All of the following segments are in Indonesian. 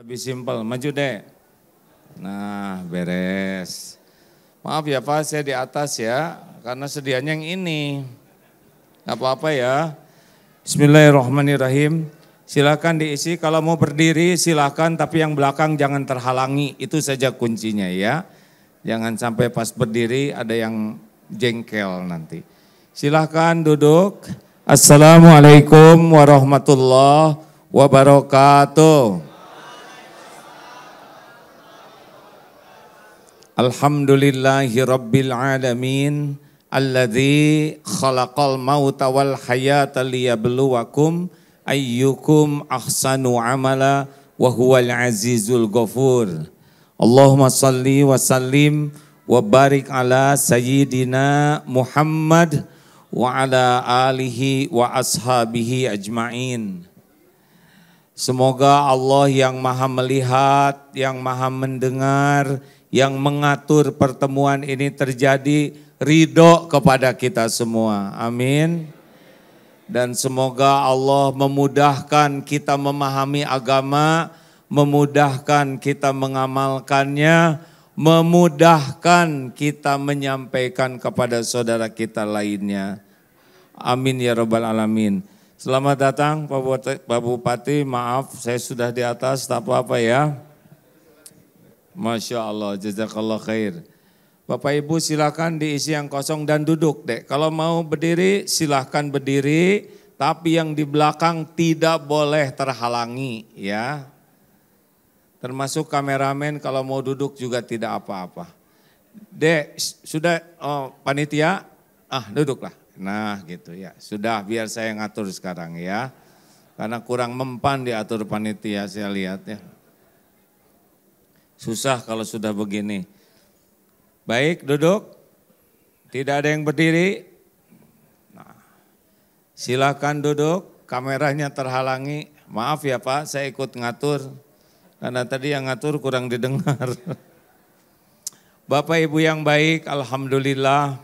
Lebih simpel, maju deh. Nah, beres. Maaf ya Pak, saya di atas ya, karena sedianya yang ini. Gak apa-apa ya. Bismillahirrahmanirrahim. Silakan diisi, kalau mau berdiri silakan, tapi yang belakang jangan terhalangi, itu saja kuncinya ya. Jangan sampai pas berdiri ada yang jengkel nanti. Silahkan duduk. Assalamualaikum warahmatullahi wabarakatuh. Alhamdulillahi rabbil alamin alladzi khalaqal mauta wal hayata liyabluwakum ayyukum ahsanu amala wa huwal azizul ghafur. Allahumma salli wa sallim wa barik ala sayyidina Muhammad wa ala alihi wa ashabihi ajmain. Semoga Allah yang maha melihat, yang maha mendengar, yang mengatur pertemuan ini terjadi ridho kepada kita semua. Amin. Dan semoga Allah memudahkan kita memahami agama, memudahkan kita mengamalkannya, memudahkan kita menyampaikan kepada saudara kita lainnya. Amin ya Rabbal 'Alamin. Selamat datang Pak Bupati, maaf saya sudah di atas, tak apa-apa ya. Masya Allah, jazakallah khair. Bapak Ibu silakan diisi yang kosong dan duduk dek. Kalau mau berdiri silahkan berdiri, tapi yang di belakang tidak boleh terhalangi ya termasuk kameramen kalau mau duduk juga tidak apa-apa. Dek, sudah oh, panitia? Ah, duduklah. Nah, gitu ya. Sudah biar saya ngatur sekarang ya. Karena kurang mempan diatur panitia saya lihat ya. Susah kalau sudah begini. Baik, duduk. Tidak ada yang berdiri. Nah, silakan duduk. Kameranya terhalangi. Maaf ya Pak, saya ikut ngatur. Karena tadi yang ngatur kurang didengar. Bapak Ibu yang baik, Alhamdulillah.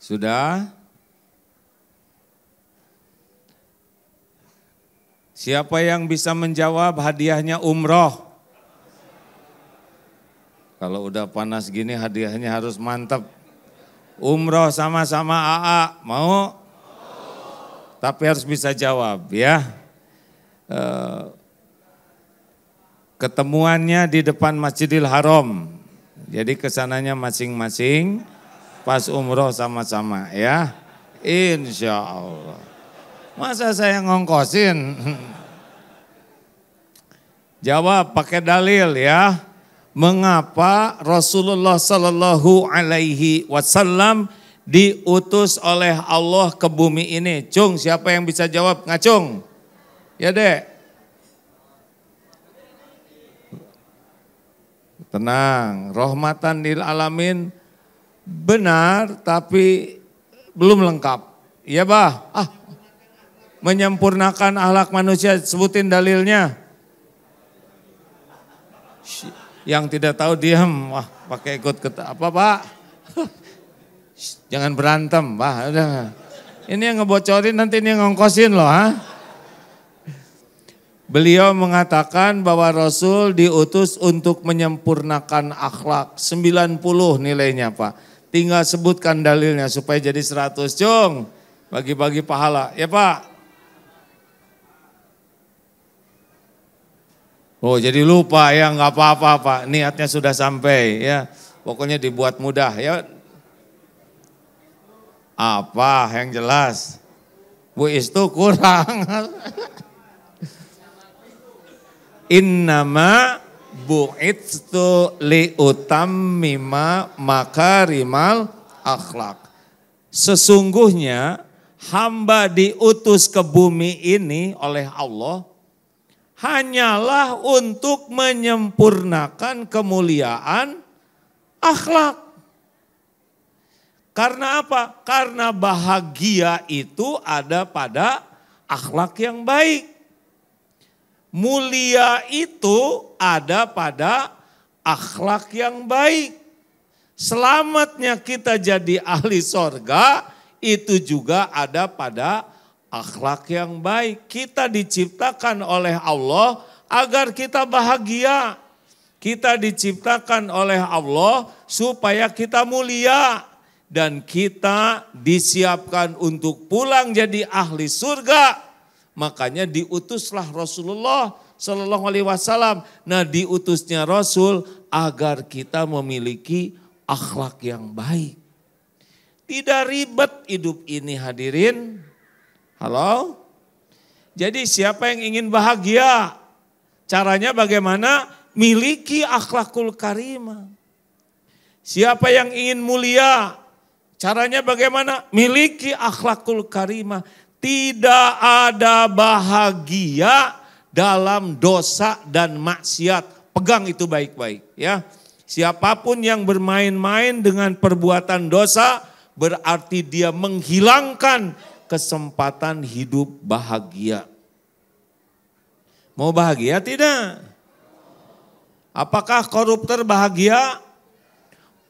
Sudah? Siapa yang bisa menjawab hadiahnya umroh? Kalau udah panas gini hadiahnya harus mantap. Umroh sama-sama AA, mau? Tapi harus bisa jawab ya. Eh, ketemuannya di depan Masjidil Haram. Jadi kesananya masing-masing pas umroh sama-sama ya. Insya Allah. Masa saya ngongkosin? Jawab pakai dalil ya. Mengapa Rasulullah Shallallahu Alaihi Wasallam diutus oleh Allah ke bumi ini? Cung, siapa yang bisa jawab? Ngacung. Ya dek. Tenang, rahmatan lil alamin benar tapi belum lengkap. Iya bah, ah menyempurnakan ahlak manusia sebutin dalilnya. Yang tidak tahu diam, wah pakai ikut ke apa pak? Jangan berantem, bah. Ini yang ngebocorin nanti ini yang ngongkosin loh, ha? Beliau mengatakan bahwa Rasul diutus untuk menyempurnakan akhlak. 90 nilainya Pak. Tinggal sebutkan dalilnya supaya jadi 100. Jong, bagi-bagi pahala. Ya Pak. Oh jadi lupa ya nggak apa-apa Pak. Niatnya sudah sampai ya. Pokoknya dibuat mudah ya. Apa yang jelas. Bu Istu kurang. Innama bu'itstu liutammima makarimal akhlak. Sesungguhnya hamba diutus ke bumi ini oleh Allah hanyalah untuk menyempurnakan kemuliaan akhlak. Karena apa? Karena bahagia itu ada pada akhlak yang baik. Mulia itu ada pada akhlak yang baik. Selamatnya kita jadi ahli sorga itu juga ada pada akhlak yang baik. Kita diciptakan oleh Allah agar kita bahagia. Kita diciptakan oleh Allah supaya kita mulia. Dan kita disiapkan untuk pulang jadi ahli surga Makanya diutuslah Rasulullah Shallallahu Alaihi Wasallam. Nah diutusnya Rasul agar kita memiliki akhlak yang baik. Tidak ribet hidup ini hadirin. Halo? Jadi siapa yang ingin bahagia? Caranya bagaimana? Miliki akhlakul karimah. Siapa yang ingin mulia? Caranya bagaimana? Miliki akhlakul karimah. Tidak ada bahagia dalam dosa dan maksiat. Pegang itu baik-baik ya. Siapapun yang bermain-main dengan perbuatan dosa berarti dia menghilangkan kesempatan hidup bahagia. Mau bahagia tidak? Apakah koruptor bahagia?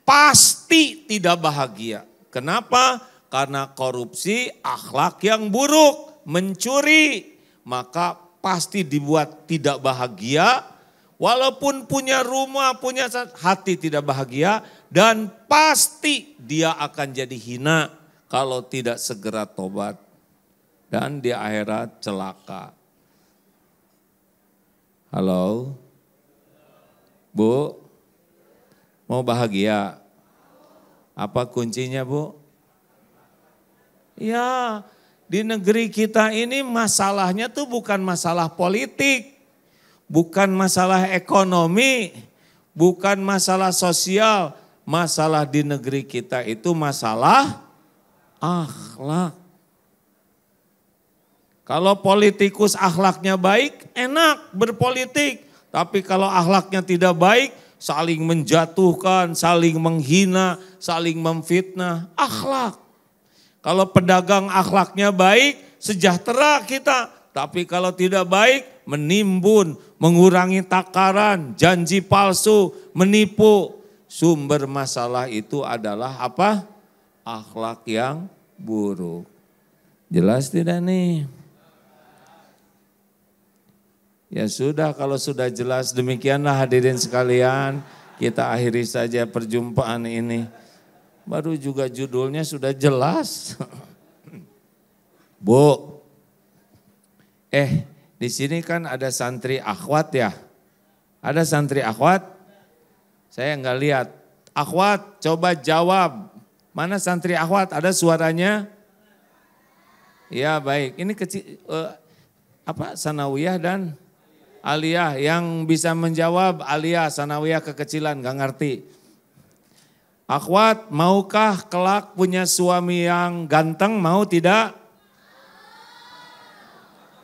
Pasti tidak bahagia. Kenapa? Karena korupsi, akhlak yang buruk, mencuri, maka pasti dibuat tidak bahagia. Walaupun punya rumah, punya hati tidak bahagia, dan pasti dia akan jadi hina kalau tidak segera tobat, dan di akhirat celaka. Halo, Bu, mau bahagia? Apa kuncinya, Bu? Ya, di negeri kita ini masalahnya tuh bukan masalah politik, bukan masalah ekonomi, bukan masalah sosial. Masalah di negeri kita itu masalah akhlak. Kalau politikus akhlaknya baik, enak berpolitik. Tapi kalau akhlaknya tidak baik, saling menjatuhkan, saling menghina, saling memfitnah. Akhlak. Kalau pedagang akhlaknya baik, sejahtera kita. Tapi kalau tidak baik, menimbun, mengurangi takaran, janji palsu, menipu. Sumber masalah itu adalah apa? Akhlak yang buruk. Jelas tidak nih? Ya sudah, kalau sudah jelas demikianlah hadirin sekalian, kita akhiri saja perjumpaan ini baru juga judulnya sudah jelas. Bu, eh di sini kan ada santri akhwat ya. Ada santri akhwat? Saya nggak lihat. Akhwat, coba jawab. Mana santri akhwat? Ada suaranya? Ya baik. Ini kecil uh, apa? Sanawiyah dan Aliyah yang bisa menjawab Aliyah, Sanawiyah kekecilan, nggak ngerti. Akhwat, maukah kelak punya suami yang ganteng? Mau tidak?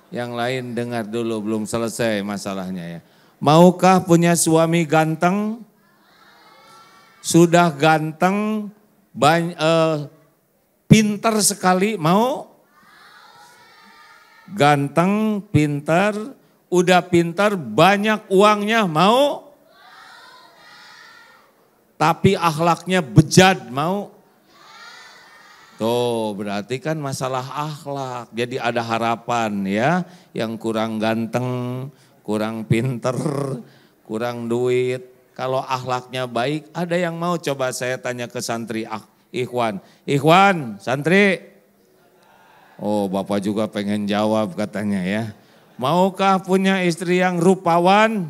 Yang lain dengar dulu, belum selesai masalahnya ya. Maukah punya suami ganteng? Sudah ganteng, bany, eh, pinter sekali, mau? Ganteng, pinter, udah pinter, banyak uangnya, mau? tapi akhlaknya bejat mau? Tuh, berarti kan masalah akhlak. Jadi ada harapan ya, yang kurang ganteng, kurang pinter, kurang duit. Kalau akhlaknya baik, ada yang mau coba saya tanya ke santri ah, Ikhwan. Ikhwan, santri. Oh, Bapak juga pengen jawab katanya ya. Maukah punya istri yang rupawan?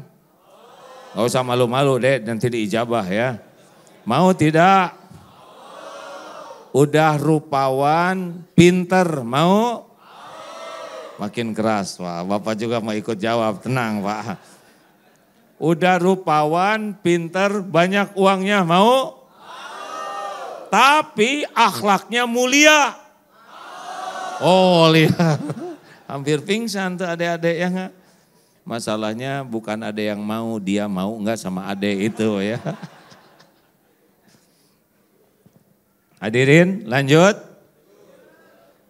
Gak usah malu-malu deh, nanti diijabah ya. Mau tidak? Udah rupawan, pinter, mau? Makin keras, Pak. Bapak juga mau ikut jawab, tenang, Pak. Udah rupawan, pinter, banyak uangnya, mau? Tapi akhlaknya mulia. Oh, lihat. Hampir pingsan tuh adik-adik ya Masalahnya bukan ada yang mau, dia mau enggak sama adik itu ya. Hadirin, lanjut.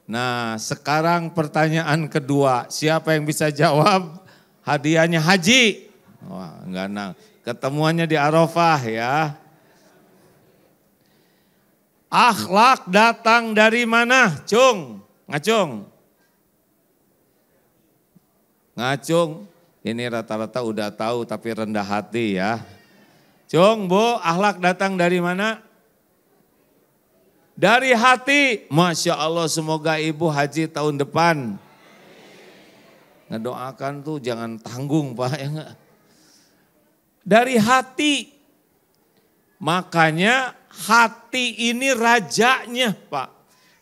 Nah, sekarang pertanyaan kedua. Siapa yang bisa jawab? Hadiahnya haji. Wah, enggak nang. Ketemuannya di Arafah ya. Akhlak datang dari mana? Cung, ngacung. Ngacung, ini rata-rata udah tahu tapi rendah hati ya. Cung, Bu, akhlak datang dari mana? Dari hati, Masya Allah semoga ibu haji tahun depan. Ngedoakan tuh jangan tanggung Pak. Ya Dari hati, makanya hati ini rajanya Pak.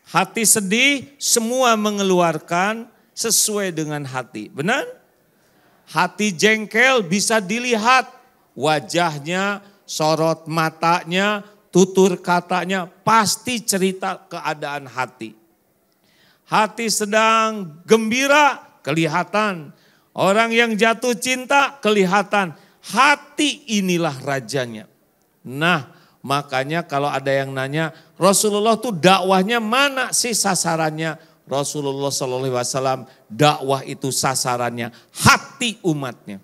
Hati sedih, semua mengeluarkan sesuai dengan hati. Benar? Hati jengkel bisa dilihat wajahnya, sorot matanya, tutur katanya pasti cerita keadaan hati. Hati sedang gembira, kelihatan. Orang yang jatuh cinta, kelihatan. Hati inilah rajanya. Nah, makanya kalau ada yang nanya, Rasulullah tuh dakwahnya mana sih sasarannya? Rasulullah Shallallahu Alaihi Wasallam dakwah itu sasarannya hati umatnya.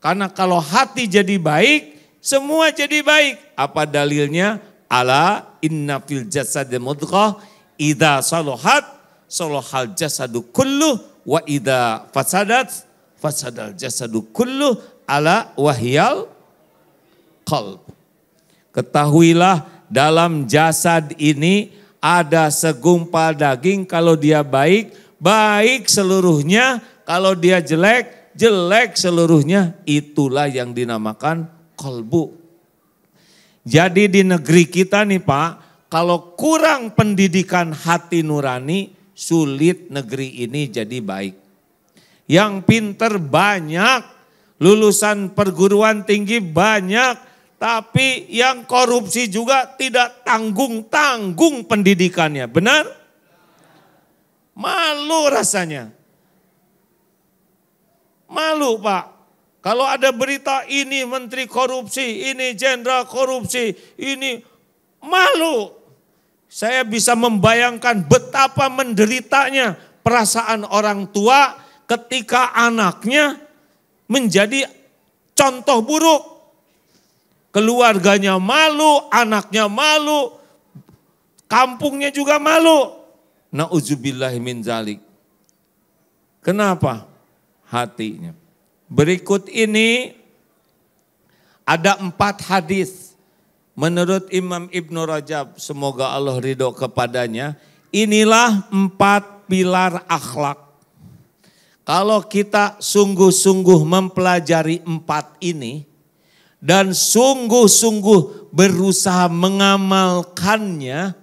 Karena kalau hati jadi baik, semua jadi baik. Apa dalilnya? Ala inna fil jasad mudghah idza salahat salahal jasadu kullu wa idza fasadat fasadal jasadu kullu ala wahyal qalb. Ketahuilah dalam jasad ini ada segumpal daging kalau dia baik, baik seluruhnya, kalau dia jelek, jelek seluruhnya. Itulah yang dinamakan kolbu. Jadi di negeri kita nih Pak, kalau kurang pendidikan hati nurani, sulit negeri ini jadi baik. Yang pinter banyak, lulusan perguruan tinggi banyak, tapi yang korupsi juga tidak tanggung-tanggung pendidikannya. Benar? Malu rasanya. Malu Pak. Kalau ada berita ini menteri korupsi, ini jenderal korupsi, ini malu. Saya bisa membayangkan betapa menderitanya perasaan orang tua ketika anaknya menjadi contoh buruk. Keluarganya malu, anaknya malu, kampungnya juga malu. Nauzubillah zalik. Kenapa? Hatinya. Berikut ini ada empat hadis menurut Imam Ibn Rajab. Semoga Allah ridho kepadanya. Inilah empat pilar akhlak. Kalau kita sungguh-sungguh mempelajari empat ini dan sungguh-sungguh berusaha mengamalkannya,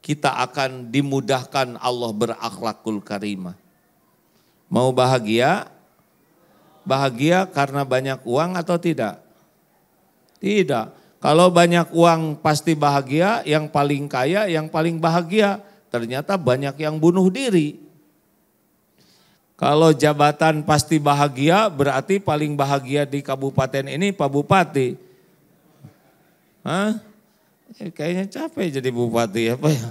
kita akan dimudahkan Allah berakhlakul karimah. Mau bahagia? bahagia karena banyak uang atau tidak? Tidak. Kalau banyak uang pasti bahagia, yang paling kaya, yang paling bahagia. Ternyata banyak yang bunuh diri. Kalau jabatan pasti bahagia, berarti paling bahagia di kabupaten ini Pak Bupati. Hah? Ya, kayaknya capek jadi bupati apa ya, ya?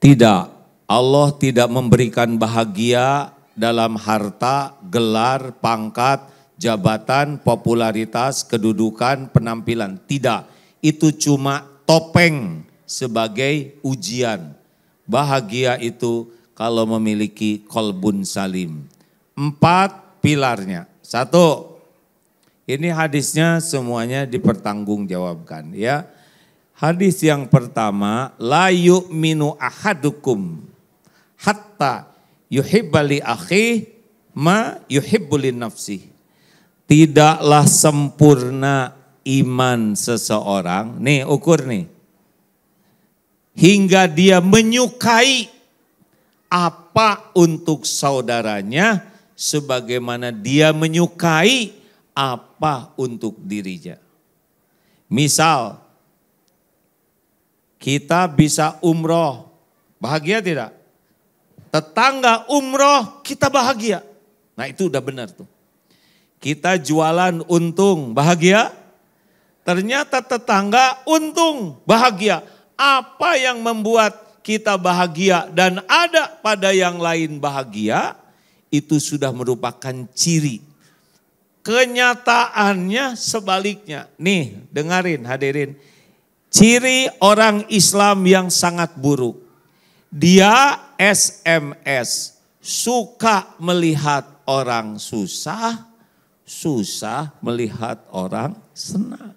Tidak, Allah tidak memberikan bahagia dalam harta, gelar, pangkat, jabatan, popularitas, kedudukan, penampilan. Tidak, itu cuma topeng sebagai ujian. Bahagia itu kalau memiliki kolbun salim. Empat pilarnya. Satu, ini hadisnya semuanya dipertanggungjawabkan ya. Hadis yang pertama, la yu'minu ahadukum hatta yuhibbali akhi ma yuhibbulin nafsi. Tidaklah sempurna iman seseorang, nih ukur nih, hingga dia menyukai apa untuk saudaranya sebagaimana dia menyukai apa untuk dirinya. Misal, kita bisa umroh, bahagia tidak? Tetangga umroh kita bahagia. Nah itu udah benar tuh. Kita jualan untung bahagia. Ternyata tetangga untung bahagia. Apa yang membuat kita bahagia dan ada pada yang lain bahagia itu sudah merupakan ciri kenyataannya sebaliknya. Nih, dengerin hadirin. Ciri orang Islam yang sangat buruk. Dia SMS suka melihat orang susah, susah melihat orang senang.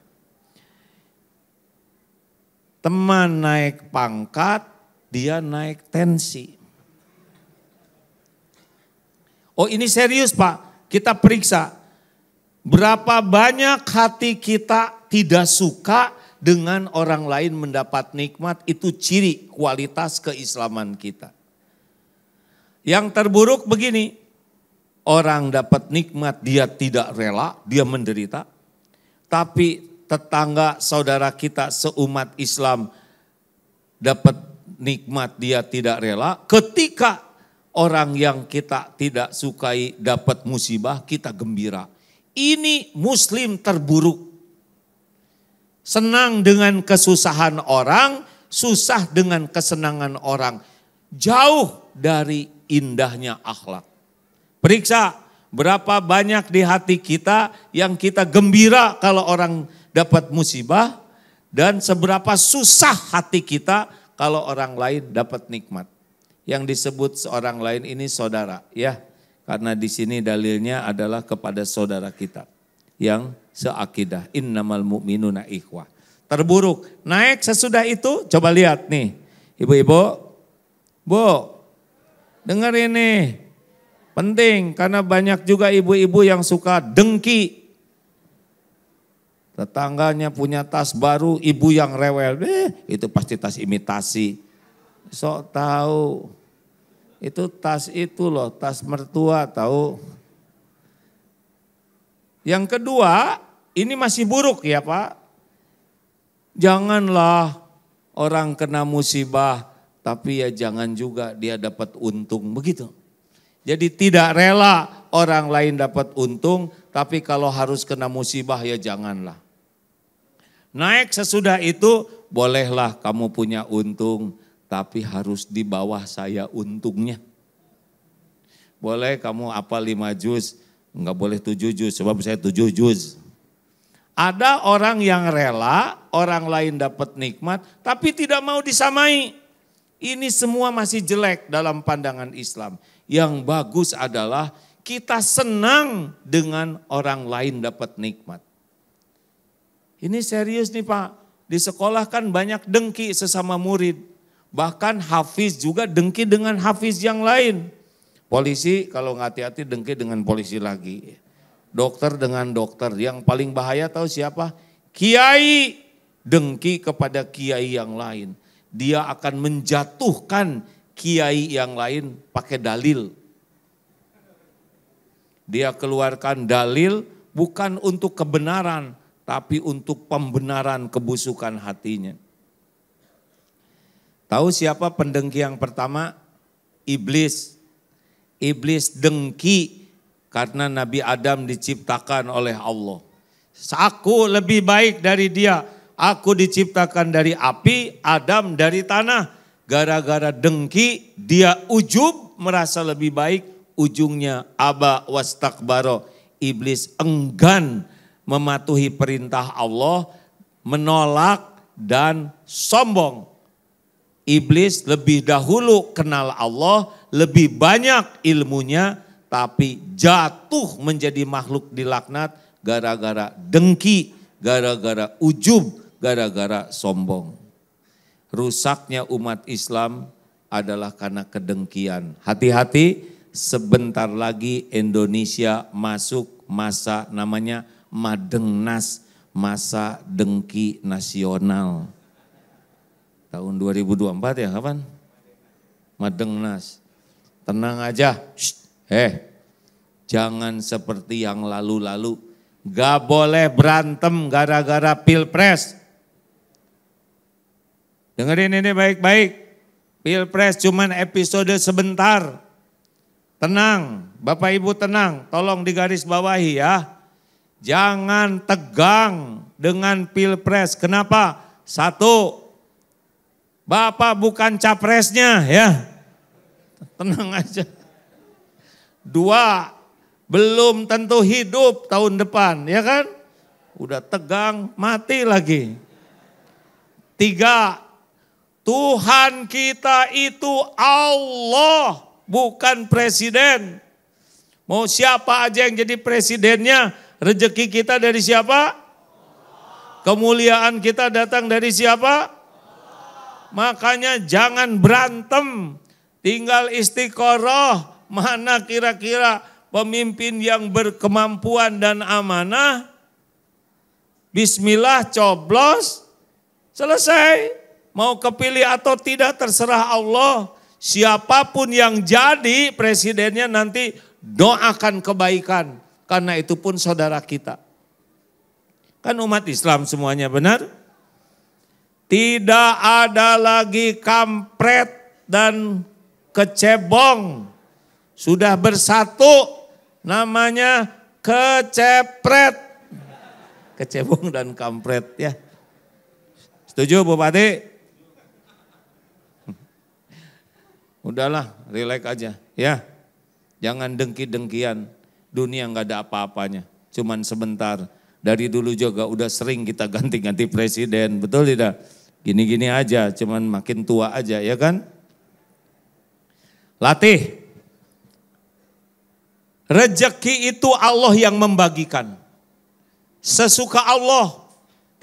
Teman naik pangkat, dia naik tensi. Oh ini serius Pak, kita periksa. Berapa banyak hati kita tidak suka dengan orang lain mendapat nikmat itu ciri kualitas keislaman kita. Yang terburuk begini, orang dapat nikmat dia tidak rela, dia menderita. Tapi tetangga saudara kita seumat Islam dapat nikmat dia tidak rela. Ketika orang yang kita tidak sukai dapat musibah, kita gembira. Ini muslim terburuk. Senang dengan kesusahan orang, susah dengan kesenangan orang. Jauh dari indahnya akhlak. Periksa berapa banyak di hati kita yang kita gembira kalau orang dapat musibah dan seberapa susah hati kita kalau orang lain dapat nikmat. Yang disebut seorang lain ini saudara, ya. Karena di sini dalilnya adalah kepada saudara kita yang seakidah. Innamal mu'minuna ikhwah. Terburuk. Naik sesudah itu, coba lihat nih. Ibu-ibu, Bu, Dengar ini, penting karena banyak juga ibu-ibu yang suka dengki. Tetangganya punya tas baru, ibu yang rewel, eh, itu pasti tas imitasi. Sok tahu, itu tas itu loh, tas mertua tahu. Yang kedua, ini masih buruk ya Pak. Janganlah orang kena musibah tapi ya jangan juga dia dapat untung begitu. Jadi tidak rela orang lain dapat untung, tapi kalau harus kena musibah ya janganlah. Naik sesudah itu bolehlah kamu punya untung, tapi harus di bawah saya untungnya. Boleh kamu apa lima juz, enggak boleh tujuh juz, sebab saya tujuh juz. Ada orang yang rela orang lain dapat nikmat, tapi tidak mau disamai. Ini semua masih jelek dalam pandangan Islam. Yang bagus adalah kita senang dengan orang lain dapat nikmat. Ini serius nih Pak. Di sekolah kan banyak dengki sesama murid. Bahkan hafiz juga dengki dengan hafiz yang lain. Polisi kalau nggak hati-hati dengki dengan polisi lagi. Dokter dengan dokter. Yang paling bahaya tahu siapa? Kiai dengki kepada kiai yang lain dia akan menjatuhkan kiai yang lain pakai dalil. Dia keluarkan dalil bukan untuk kebenaran, tapi untuk pembenaran kebusukan hatinya. Tahu siapa pendengki yang pertama? Iblis. Iblis dengki karena Nabi Adam diciptakan oleh Allah. Aku lebih baik dari dia Aku diciptakan dari api, Adam dari tanah. Gara-gara dengki, dia ujub merasa lebih baik. Ujungnya aba wastakbaro. Iblis enggan mematuhi perintah Allah, menolak dan sombong. Iblis lebih dahulu kenal Allah, lebih banyak ilmunya, tapi jatuh menjadi makhluk dilaknat gara-gara dengki, gara-gara ujub, gara-gara sombong. Rusaknya umat Islam adalah karena kedengkian. Hati-hati, sebentar lagi Indonesia masuk masa namanya Madengnas, masa dengki nasional. Tahun 2024 ya kapan? Madengnas. Tenang aja. Shh. Eh, jangan seperti yang lalu-lalu. Gak boleh berantem gara-gara pilpres. Dengerin ini baik-baik. Pilpres cuman episode sebentar. Tenang, Bapak Ibu tenang. Tolong digaris bawahi ya. Jangan tegang dengan pilpres. Kenapa? Satu, Bapak bukan capresnya ya. Tenang aja. Dua, belum tentu hidup tahun depan ya kan? Udah tegang, mati lagi. Tiga, Tuhan kita itu Allah, bukan presiden. Mau siapa aja yang jadi presidennya, rezeki kita dari siapa? Kemuliaan kita datang dari siapa? Makanya jangan berantem, tinggal istiqoroh, mana kira-kira pemimpin yang berkemampuan dan amanah, Bismillah coblos, selesai mau kepilih atau tidak terserah Allah. Siapapun yang jadi presidennya nanti doakan kebaikan. Karena itu pun saudara kita. Kan umat Islam semuanya benar? Tidak ada lagi kampret dan kecebong. Sudah bersatu namanya kecepret. Kecebong dan kampret ya. Setuju Bupati? Udahlah, relax aja ya. Jangan dengki-dengkian. Dunia nggak ada apa-apanya. Cuman sebentar. Dari dulu juga udah sering kita ganti-ganti presiden, betul tidak? Gini-gini aja, cuman makin tua aja ya kan? Latih. rejeki itu Allah yang membagikan. Sesuka Allah,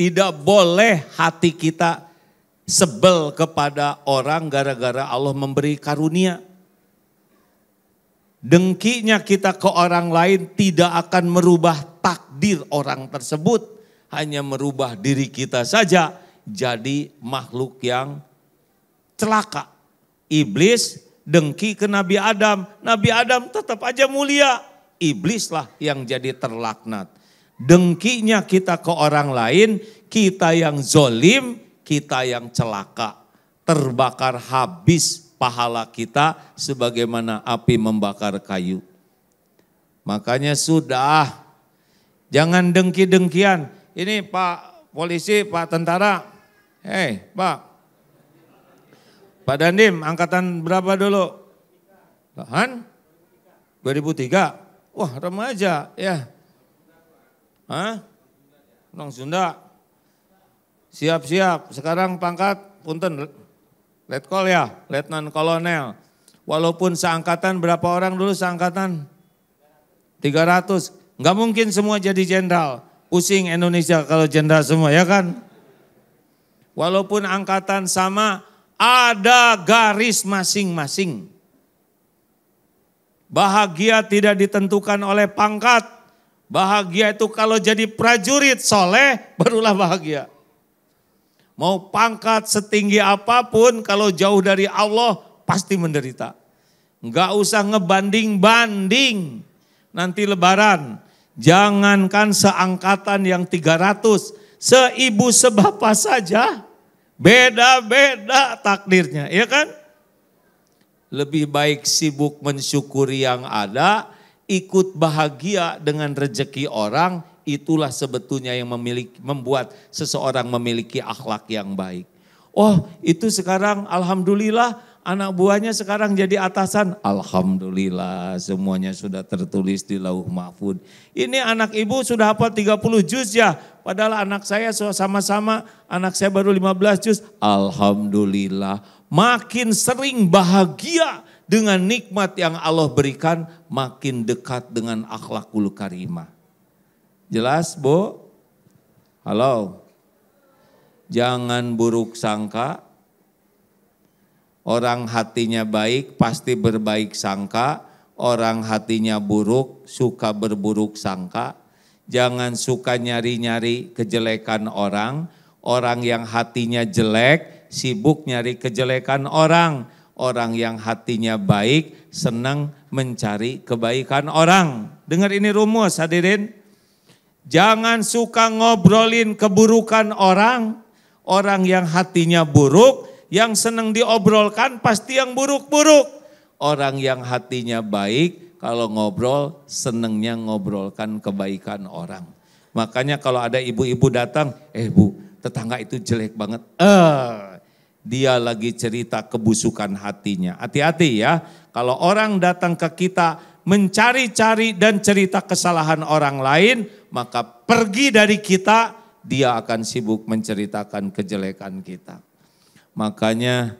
tidak boleh hati kita sebel kepada orang gara-gara Allah memberi karunia. Dengkinya kita ke orang lain tidak akan merubah takdir orang tersebut, hanya merubah diri kita saja jadi makhluk yang celaka. Iblis dengki ke Nabi Adam, Nabi Adam tetap aja mulia. Iblislah yang jadi terlaknat. Dengkinya kita ke orang lain, kita yang zolim, kita yang celaka, terbakar habis pahala kita sebagaimana api membakar kayu. Makanya sudah jangan dengki-dengkian. Ini Pak polisi, Pak tentara. Hei, Pak. Pak Dandim, angkatan berapa dulu? Bahan? 2003. Wah, remaja ya. Hah? Orang Sunda. Siap-siap, sekarang pangkat, punten, letkol ya, letnan kolonel. Walaupun seangkatan, berapa orang dulu seangkatan? 300. Nggak mungkin semua jadi jenderal. Pusing Indonesia kalau jenderal semua, ya kan? Walaupun angkatan sama, ada garis masing-masing. Bahagia tidak ditentukan oleh pangkat. Bahagia itu kalau jadi prajurit soleh, barulah bahagia. Mau pangkat setinggi apapun kalau jauh dari Allah pasti menderita. Enggak usah ngebanding-banding. Nanti lebaran, jangankan seangkatan yang 300, seibu sebapa saja beda-beda takdirnya, ya kan? Lebih baik sibuk mensyukuri yang ada, ikut bahagia dengan rejeki orang itulah sebetulnya yang memiliki, membuat seseorang memiliki akhlak yang baik. Oh itu sekarang alhamdulillah anak buahnya sekarang jadi atasan. Alhamdulillah semuanya sudah tertulis di lauh mahfud. Ini anak ibu sudah hafal 30 juz ya. Padahal anak saya sama-sama anak saya baru 15 juz. Alhamdulillah makin sering bahagia dengan nikmat yang Allah berikan makin dekat dengan akhlakul karimah. Jelas, Bu? Halo. Jangan buruk sangka. Orang hatinya baik pasti berbaik sangka. Orang hatinya buruk suka berburuk sangka. Jangan suka nyari-nyari kejelekan orang. Orang yang hatinya jelek sibuk nyari kejelekan orang. Orang yang hatinya baik senang mencari kebaikan orang. Dengar ini rumus hadirin Jangan suka ngobrolin keburukan orang. Orang yang hatinya buruk, yang senang diobrolkan pasti yang buruk-buruk. Orang yang hatinya baik, kalau ngobrol senengnya ngobrolkan kebaikan orang. Makanya kalau ada ibu-ibu datang, eh bu, tetangga itu jelek banget. Eh, dia lagi cerita kebusukan hatinya. Hati-hati ya, kalau orang datang ke kita mencari-cari dan cerita kesalahan orang lain, maka pergi dari kita, dia akan sibuk menceritakan kejelekan kita. Makanya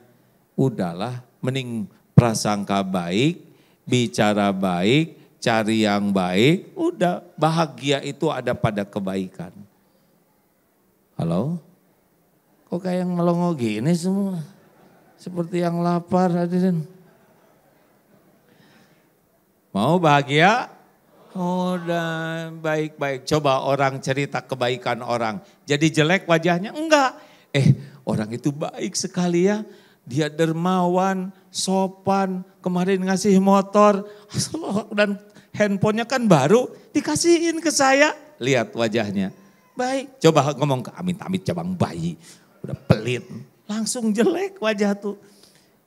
udahlah mending prasangka baik, bicara baik, cari yang baik, udah bahagia itu ada pada kebaikan. Halo? Kok kayak yang melongo gini semua? Seperti yang lapar hadirin. Mau bahagia? Oh baik-baik. Coba orang cerita kebaikan orang. Jadi jelek wajahnya? Enggak. Eh orang itu baik sekali ya. Dia dermawan, sopan. Kemarin ngasih motor. Dan handphonenya kan baru. Dikasihin ke saya. Lihat wajahnya. Baik. Coba ngomong ke Amin amit cabang bayi. Udah pelit. Langsung jelek wajah tuh.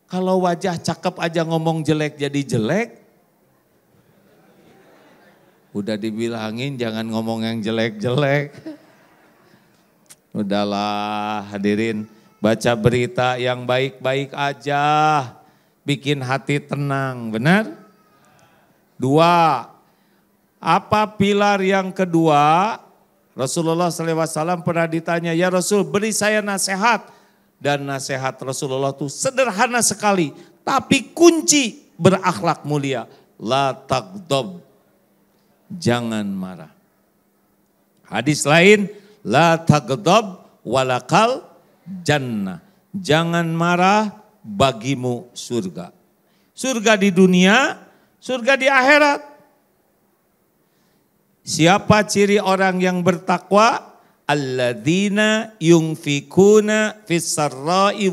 Kalau wajah cakep aja ngomong jelek jadi jelek Udah dibilangin jangan ngomong yang jelek-jelek. Udahlah hadirin, baca berita yang baik-baik aja. Bikin hati tenang, benar? Dua, apa pilar yang kedua? Rasulullah SAW pernah ditanya, ya Rasul beri saya nasihat. Dan nasihat Rasulullah itu sederhana sekali, tapi kunci berakhlak mulia. La tagdob jangan marah. Hadis lain, la tagdab walakal jannah. Jangan marah bagimu surga. Surga di dunia, surga di akhirat. Siapa ciri orang yang bertakwa? alladzina yungfikuna fis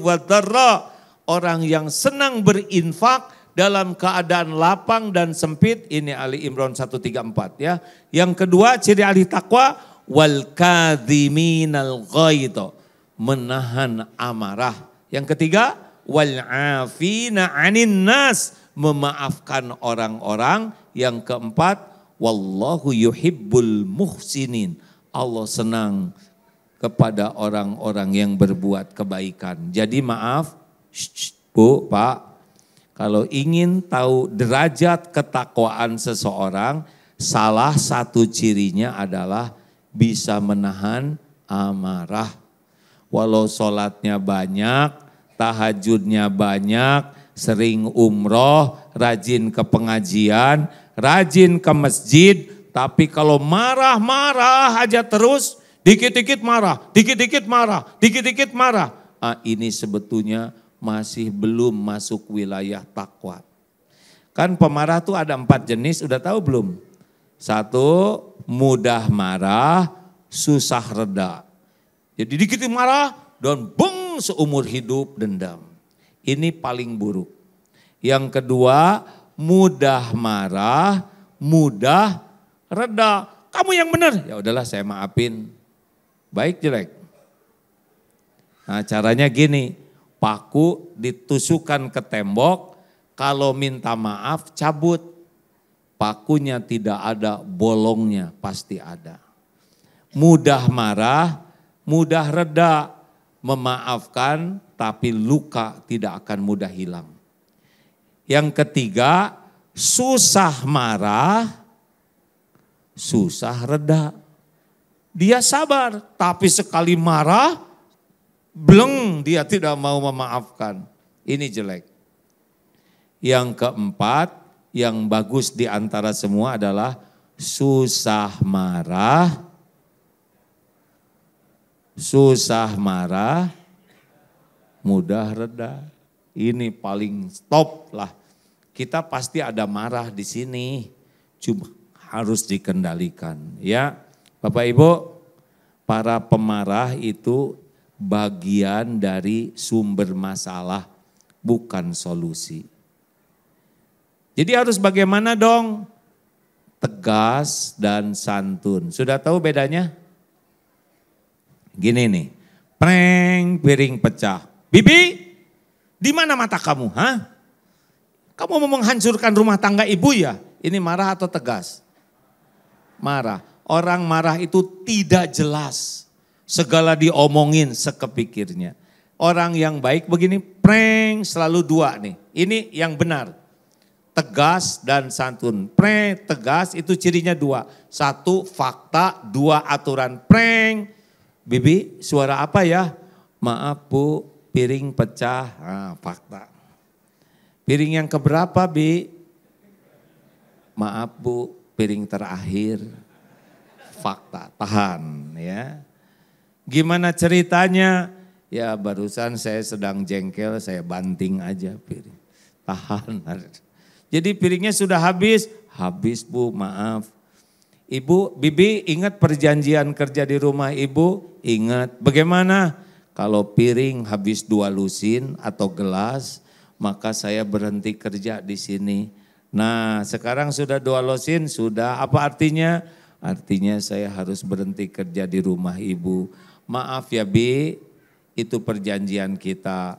wadarra. Orang yang senang berinfak dalam keadaan lapang dan sempit. Ini Ali Imran 134 ya. Yang kedua ciri ahli takwa wal kadhiminal ghaidho. Menahan amarah. Yang ketiga wal afina anin nas. Memaafkan orang-orang. Yang keempat wallahu yuhibbul muhsinin. Allah senang kepada orang-orang yang berbuat kebaikan. Jadi maaf, shh, Bu, Pak, kalau ingin tahu derajat ketakwaan seseorang, salah satu cirinya adalah bisa menahan amarah. Walau sholatnya banyak, tahajudnya banyak, sering umroh, rajin ke pengajian, rajin ke masjid, tapi kalau marah-marah aja terus, dikit-dikit marah, dikit-dikit marah, dikit-dikit marah. Ah, ini sebetulnya masih belum masuk wilayah takwa. Kan pemarah tuh ada empat jenis, udah tahu belum? Satu, mudah marah, susah reda. Jadi dikit marah, dan beng seumur hidup dendam. Ini paling buruk. Yang kedua, mudah marah, mudah reda. Kamu yang benar. Ya udahlah saya maafin. Baik jelek. Nah caranya gini, paku, ditusukkan ke tembok, kalau minta maaf cabut. Pakunya tidak ada, bolongnya pasti ada. Mudah marah, mudah reda, memaafkan tapi luka tidak akan mudah hilang. Yang ketiga, susah marah, susah reda. Dia sabar, tapi sekali marah Bleng, dia tidak mau memaafkan. Ini jelek. Yang keempat, yang bagus di antara semua adalah susah marah, susah marah, mudah reda. Ini paling top lah. Kita pasti ada marah di sini. Cuma harus dikendalikan ya. Bapak Ibu, para pemarah itu bagian dari sumber masalah, bukan solusi. Jadi harus bagaimana dong? Tegas dan santun. Sudah tahu bedanya? Gini nih, preng piring pecah. Bibi, di mana mata kamu? Hah? Kamu mau menghancurkan rumah tangga ibu ya? Ini marah atau tegas? Marah. Orang marah itu tidak jelas. Segala diomongin sekepikirnya. Orang yang baik begini, preng selalu dua nih. Ini yang benar. Tegas dan santun. Preng, tegas itu cirinya dua. Satu fakta, dua aturan. Preng, bibi suara apa ya? Maaf bu, piring pecah. Nah, fakta. Piring yang keberapa bi? Maaf bu, piring terakhir. Fakta, tahan ya. Gimana ceritanya? Ya barusan saya sedang jengkel, saya banting aja piring. Tahan. Jadi piringnya sudah habis. Habis bu, maaf. Ibu, bibi ingat perjanjian kerja di rumah ibu? Ingat. Bagaimana? Kalau piring habis dua lusin atau gelas, maka saya berhenti kerja di sini. Nah sekarang sudah dua lusin, sudah apa artinya? Artinya saya harus berhenti kerja di rumah ibu maaf ya Bi, itu perjanjian kita.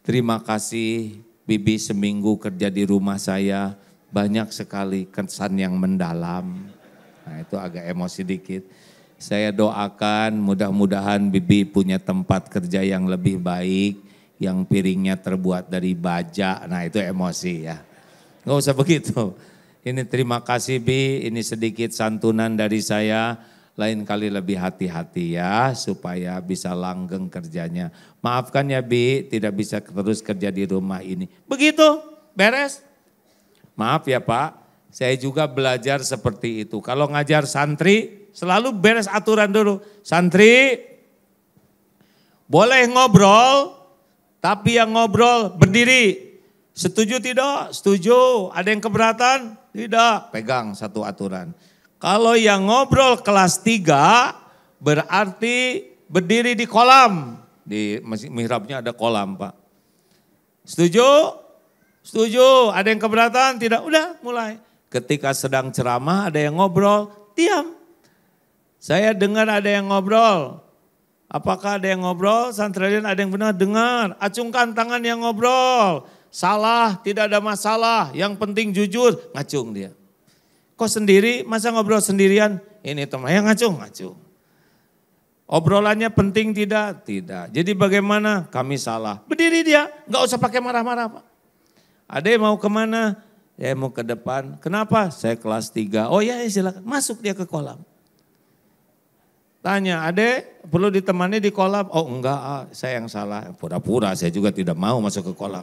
Terima kasih Bibi seminggu kerja di rumah saya, banyak sekali kesan yang mendalam. Nah itu agak emosi dikit. Saya doakan mudah-mudahan Bibi punya tempat kerja yang lebih baik, yang piringnya terbuat dari baja. Nah itu emosi ya. Gak usah begitu. Ini terima kasih Bi, ini sedikit santunan dari saya lain kali lebih hati-hati ya supaya bisa langgeng kerjanya. Maafkan ya Bi, tidak bisa terus kerja di rumah ini. Begitu, beres. Maaf ya Pak, saya juga belajar seperti itu. Kalau ngajar santri, selalu beres aturan dulu. Santri, boleh ngobrol, tapi yang ngobrol berdiri. Setuju tidak? Setuju. Ada yang keberatan? Tidak. Pegang satu aturan. Kalau yang ngobrol kelas tiga berarti berdiri di kolam. Di mihrabnya ada kolam Pak. Setuju? Setuju. Ada yang keberatan? Tidak. Udah mulai. Ketika sedang ceramah ada yang ngobrol, diam. Saya dengar ada yang ngobrol. Apakah ada yang ngobrol? Santralian ada yang benar? Dengar. Acungkan tangan yang ngobrol. Salah, tidak ada masalah. Yang penting jujur, ngacung dia. Kok sendiri, masa ngobrol sendirian? Ini teman, yang ngacung, ngacung. Obrolannya penting tidak? Tidak. Jadi bagaimana? Kami salah. Berdiri dia, nggak usah pakai marah-marah Pak. Ada yang mau kemana? Ya mau ke depan. Kenapa? Saya kelas tiga Oh ya, ya silakan. Masuk dia ke kolam. Tanya, ade perlu ditemani di kolam? Oh enggak, ah, saya yang salah. Pura-pura, saya juga tidak mau masuk ke kolam.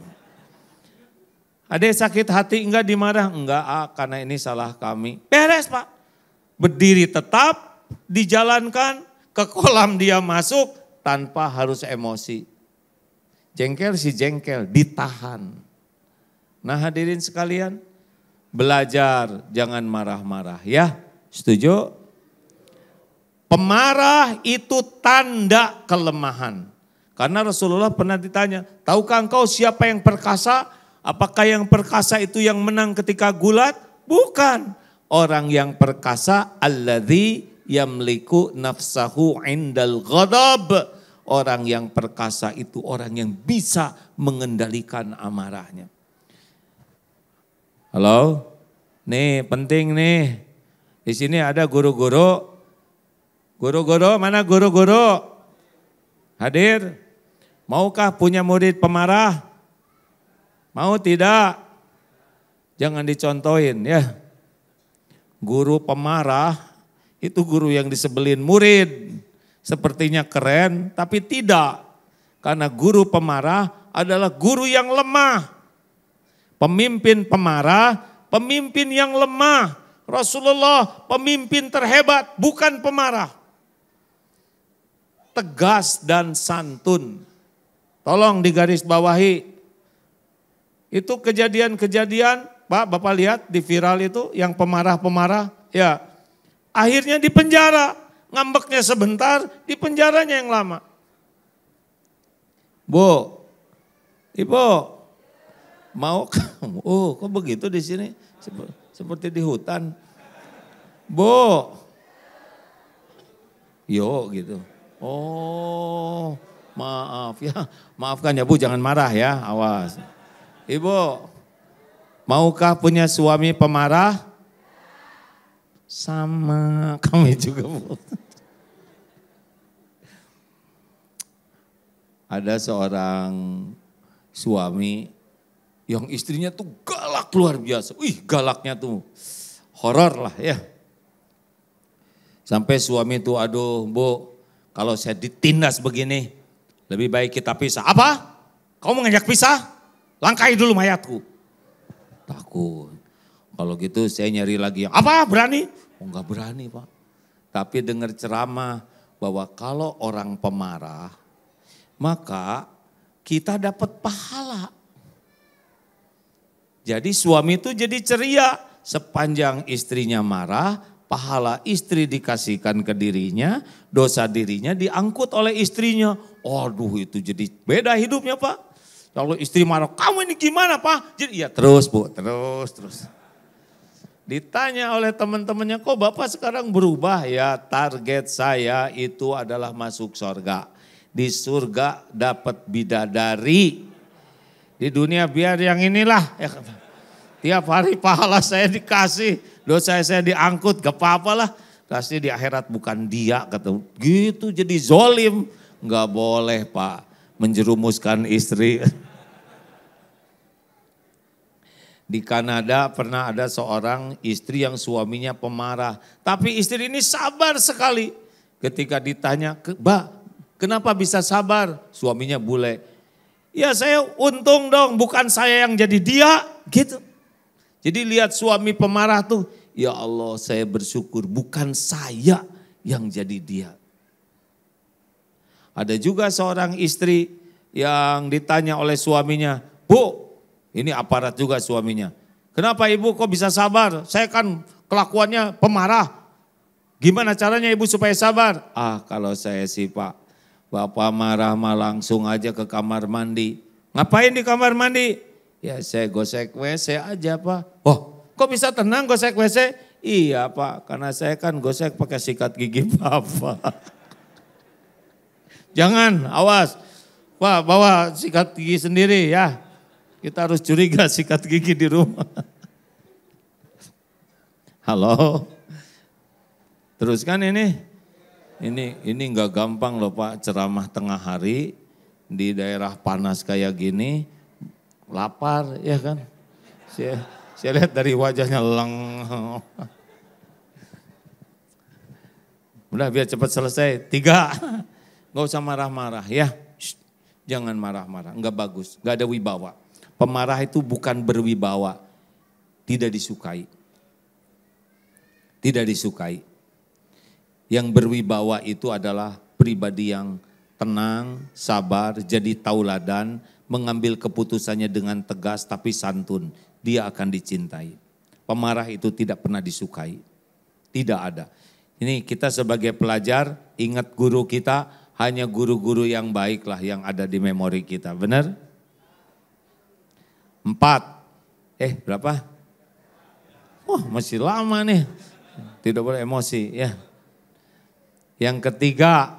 Ada yang sakit hati enggak dimarah? Enggak, ah, karena ini salah kami. Beres pak. Berdiri tetap, dijalankan, ke kolam dia masuk tanpa harus emosi. Jengkel si jengkel, ditahan. Nah hadirin sekalian, belajar jangan marah-marah ya. Setuju? Pemarah itu tanda kelemahan. Karena Rasulullah pernah ditanya, tahukah engkau siapa yang perkasa? Apakah yang perkasa itu yang menang ketika gulat? Bukan. Orang yang perkasa alladzi yamliku nafsahu indal ghadab. Orang yang perkasa itu orang yang bisa mengendalikan amarahnya. Halo? Nih, penting nih. Di sini ada guru-guru. Guru-guru, mana guru-guru? Hadir? Maukah punya murid pemarah? Mau tidak? Jangan dicontohin ya. Guru pemarah itu guru yang disebelin murid. Sepertinya keren tapi tidak. Karena guru pemarah adalah guru yang lemah. Pemimpin pemarah, pemimpin yang lemah. Rasulullah pemimpin terhebat bukan pemarah. Tegas dan santun. Tolong digarisbawahi, itu kejadian-kejadian, Pak, Bapak lihat di viral itu yang pemarah-pemarah, ya. Akhirnya di penjara, ngambeknya sebentar, di penjaranya yang lama. Bu, Ibu, mau kamu? Oh, kok begitu di sini? Seperti di hutan. Bu, yo gitu. Oh, maaf ya, maafkan ya Bu, jangan marah ya, awas. Ibu, maukah punya suami pemarah? Sama, kami juga. Bu. Ada seorang suami yang istrinya tuh galak luar biasa. Wih, galaknya tuh horor lah ya. Sampai suami tuh aduh, Bu, kalau saya ditindas begini, lebih baik kita pisah. Apa? Kau ngajak pisah? Langkai dulu mayatku. Takut. Kalau gitu saya nyari lagi. Apa berani? Oh, enggak berani pak. Tapi dengar ceramah bahwa kalau orang pemarah maka kita dapat pahala. Jadi suami itu jadi ceria sepanjang istrinya marah, pahala istri dikasihkan ke dirinya, dosa dirinya diangkut oleh istrinya. Aduh itu jadi beda hidupnya pak. Lalu istri marah, kamu ini gimana pak? Jadi ya terus bu, terus, terus. Ditanya oleh teman-temannya, kok bapak sekarang berubah? Ya target saya itu adalah masuk surga. Di surga dapat bidadari. Di dunia biar yang inilah. Ya, tiap hari pahala saya dikasih. Dosa saya diangkut, gak apa-apa lah. Pasti di akhirat bukan dia. Kata, gitu jadi zolim. Gak boleh pak menjerumuskan istri. Di Kanada pernah ada seorang istri yang suaminya pemarah. Tapi istri ini sabar sekali. Ketika ditanya, Mbak kenapa bisa sabar? Suaminya bule. Ya saya untung dong, bukan saya yang jadi dia. gitu. Jadi lihat suami pemarah tuh, ya Allah saya bersyukur bukan saya yang jadi dia. Ada juga seorang istri yang ditanya oleh suaminya, Bu, ini aparat juga suaminya. Kenapa ibu kok bisa sabar? Saya kan kelakuannya pemarah. Gimana caranya ibu supaya sabar? Ah kalau saya sih pak, bapak marah mah langsung aja ke kamar mandi. Ngapain di kamar mandi? Ya saya gosek WC aja pak. Oh kok bisa tenang gosek WC? Iya pak, karena saya kan gosek pakai sikat gigi bapak. Jangan, awas. Wah, bawa sikat gigi sendiri ya. Kita harus curiga sikat gigi di rumah. Halo. Teruskan ini. Ini ini nggak gampang loh Pak ceramah tengah hari di daerah panas kayak gini lapar ya kan. Saya saya lihat dari wajahnya leng. Udah biar cepat selesai. Tiga. Gak usah marah-marah ya. Shh, jangan marah-marah, gak bagus, nggak ada wibawa. Pemarah itu bukan berwibawa, tidak disukai. Tidak disukai. Yang berwibawa itu adalah pribadi yang tenang, sabar, jadi tauladan, mengambil keputusannya dengan tegas tapi santun. Dia akan dicintai. Pemarah itu tidak pernah disukai. Tidak ada. Ini kita sebagai pelajar ingat guru kita hanya guru-guru yang baiklah yang ada di memori kita. Benar? Empat. Eh berapa? Wah masih lama nih. Tidak boleh emosi ya. Yang ketiga.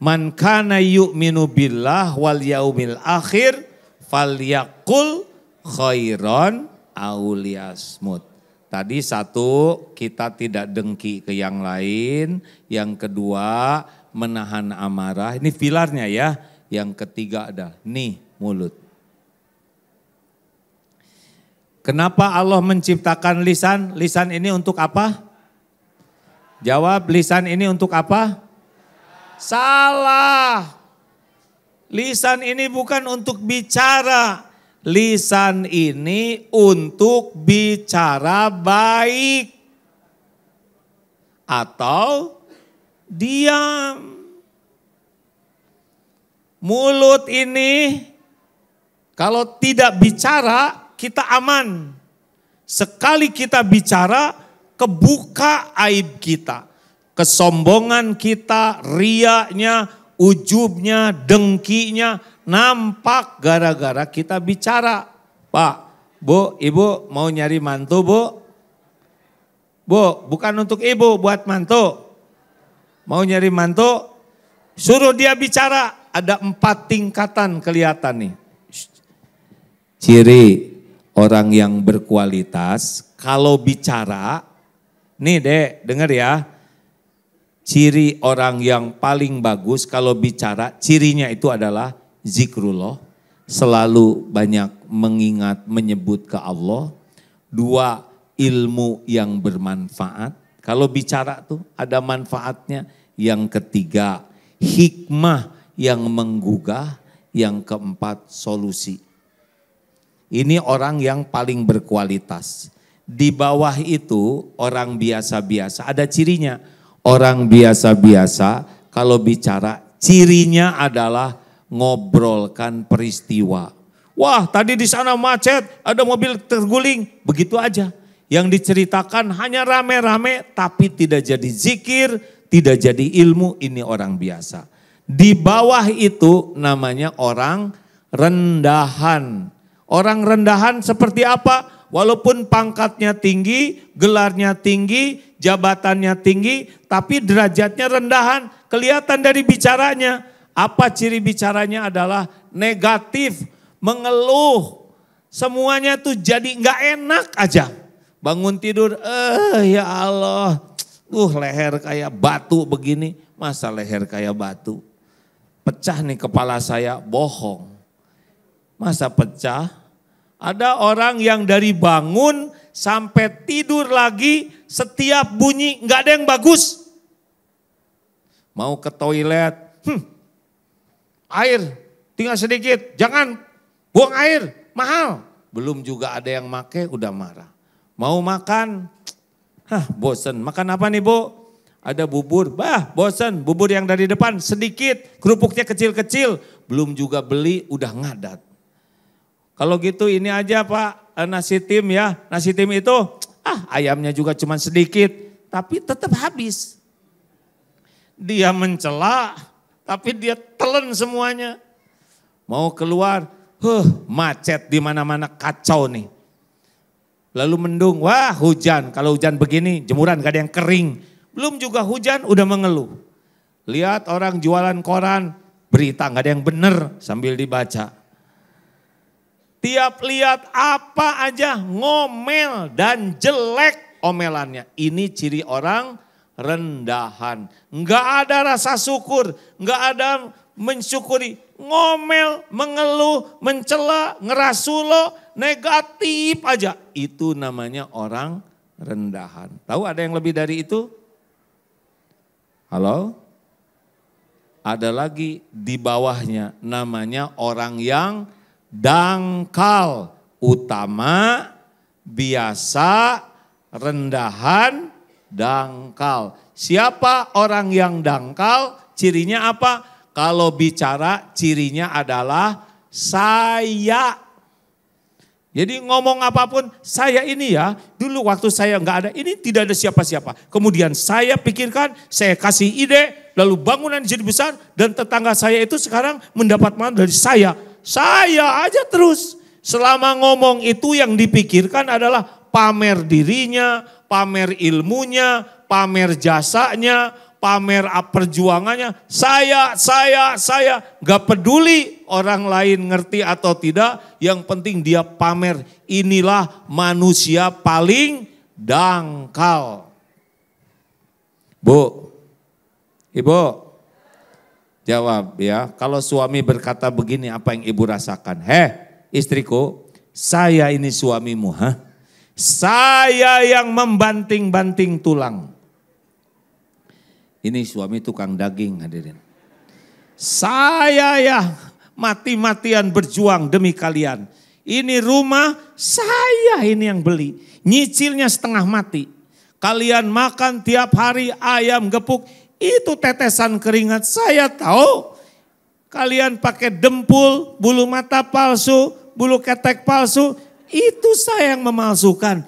Man kana yu'minu billah wal yaumil akhir falyakul khairon awliyasmud. Tadi satu kita tidak dengki ke yang lain. Yang kedua menahan amarah. Ini filarnya ya. Yang ketiga ada nih mulut. Kenapa Allah menciptakan lisan? Lisan ini untuk apa? Jawab, lisan ini untuk apa? Salah. Lisan ini bukan untuk bicara. Lisan ini untuk bicara baik. Atau diam. Mulut ini kalau tidak bicara kita aman. Sekali kita bicara kebuka aib kita. Kesombongan kita, riaknya, ujubnya, dengkinya nampak gara-gara kita bicara. Pak, Bu, Ibu mau nyari mantu, Bu? Bu, bukan untuk Ibu, buat mantu. Mau nyari mantu? Suruh dia bicara. Ada empat tingkatan kelihatan nih. Ciri orang yang berkualitas kalau bicara, nih dek denger ya, ciri orang yang paling bagus kalau bicara, cirinya itu adalah zikrullah, selalu banyak mengingat, menyebut ke Allah. Dua, ilmu yang bermanfaat. Kalau bicara tuh ada manfaatnya. Yang ketiga, hikmah yang menggugah. Yang keempat, solusi. Ini orang yang paling berkualitas. Di bawah itu orang biasa-biasa, ada cirinya. Orang biasa-biasa kalau bicara cirinya adalah ngobrolkan peristiwa. Wah tadi di sana macet, ada mobil terguling, begitu aja. Yang diceritakan hanya rame-rame tapi tidak jadi zikir, tidak jadi ilmu, ini orang biasa. Di bawah itu namanya orang rendahan. Orang rendahan seperti apa? Walaupun pangkatnya tinggi, gelarnya tinggi, jabatannya tinggi, tapi derajatnya rendahan. Kelihatan dari bicaranya. Apa ciri bicaranya adalah negatif, mengeluh. Semuanya tuh jadi nggak enak aja. Bangun tidur, eh ya Allah, Uh leher kayak batu begini, masa leher kayak batu? Pecah nih kepala saya, bohong. Masa pecah? Ada orang yang dari bangun sampai tidur lagi setiap bunyi nggak ada yang bagus. Mau ke toilet, hmm, air tinggal sedikit, jangan buang air, mahal. Belum juga ada yang make udah marah. Mau makan, Hah, bosen. Makan apa nih, Bu? Ada bubur. Bah, bosen. Bubur yang dari depan sedikit, kerupuknya kecil-kecil. Belum juga beli, udah ngadat. Kalau gitu ini aja Pak, eh, nasi tim ya. Nasi tim itu, ah ayamnya juga cuma sedikit, tapi tetap habis. Dia mencela, tapi dia telan semuanya. Mau keluar, huh, macet di mana-mana kacau nih. Lalu mendung, wah hujan. Kalau hujan begini jemuran gak ada yang kering. Belum juga hujan udah mengeluh. Lihat orang jualan koran, berita gak ada yang benar sambil dibaca. Tiap lihat apa aja ngomel dan jelek omelannya. Ini ciri orang rendahan. Gak ada rasa syukur, gak ada mensyukuri ngomel, mengeluh, mencela, ngerasulo, negatif aja. Itu namanya orang rendahan. Tahu ada yang lebih dari itu? Halo? Ada lagi di bawahnya namanya orang yang dangkal, utama, biasa, rendahan, dangkal. Siapa orang yang dangkal? Cirinya apa? Kalau bicara cirinya adalah saya. Jadi ngomong apapun saya ini ya. Dulu waktu saya nggak ada ini tidak ada siapa-siapa. Kemudian saya pikirkan, saya kasih ide, lalu bangunan jadi besar dan tetangga saya itu sekarang mendapat mana dari saya. Saya aja terus. Selama ngomong itu yang dipikirkan adalah pamer dirinya, pamer ilmunya, pamer jasanya, pamer ah, perjuangannya. Saya, saya, saya. Gak peduli orang lain ngerti atau tidak. Yang penting dia pamer. Inilah manusia paling dangkal. Bu, ibu, jawab ya. Kalau suami berkata begini, apa yang ibu rasakan? Heh, istriku, saya ini suamimu. Hah? Saya yang membanting-banting tulang. Ini suami tukang daging hadirin. Saya ya mati-matian berjuang demi kalian. Ini rumah saya ini yang beli. Nyicilnya setengah mati. Kalian makan tiap hari ayam gepuk. Itu tetesan keringat. Saya tahu. Kalian pakai dempul, bulu mata palsu, bulu ketek palsu. Itu saya yang memalsukan.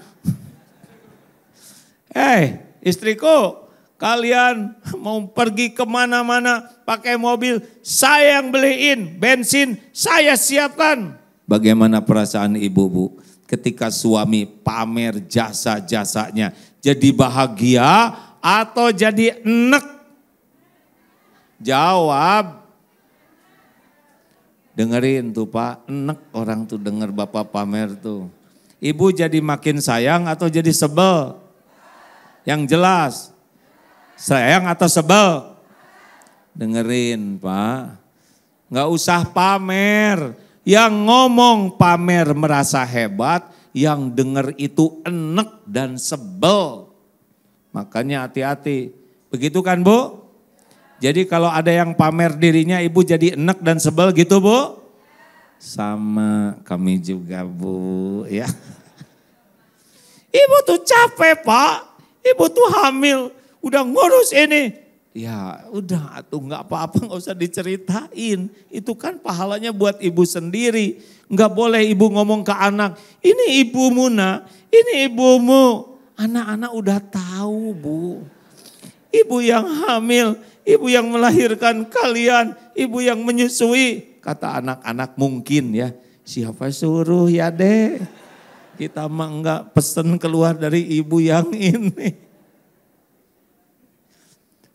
hey, eh, istriku Kalian mau pergi kemana-mana pakai mobil, saya yang beliin bensin, saya siapkan. Bagaimana perasaan ibu, Bu? Ketika suami pamer jasa-jasanya, jadi bahagia atau jadi enek? Jawab. Dengerin tuh Pak, enek orang tuh denger Bapak pamer tuh. Ibu jadi makin sayang atau jadi sebel? Yang jelas, Sayang atau sebel? Dengerin Pak. Nggak usah pamer. Yang ngomong pamer merasa hebat, yang denger itu enek dan sebel. Makanya hati-hati. Begitu kan Bu? Jadi kalau ada yang pamer dirinya ibu jadi enek dan sebel gitu Bu? Sama kami juga Bu ya. Ibu tuh capek Pak, ibu tuh hamil udah ngurus ini. Ya udah tuh nggak apa-apa nggak usah diceritain. Itu kan pahalanya buat ibu sendiri. Nggak boleh ibu ngomong ke anak, ini ibumu nak, ini ibumu. Anak-anak udah tahu bu. Ibu yang hamil, ibu yang melahirkan kalian, ibu yang menyusui. Kata anak-anak mungkin ya, siapa suruh ya deh. Kita mah enggak pesen keluar dari ibu yang ini.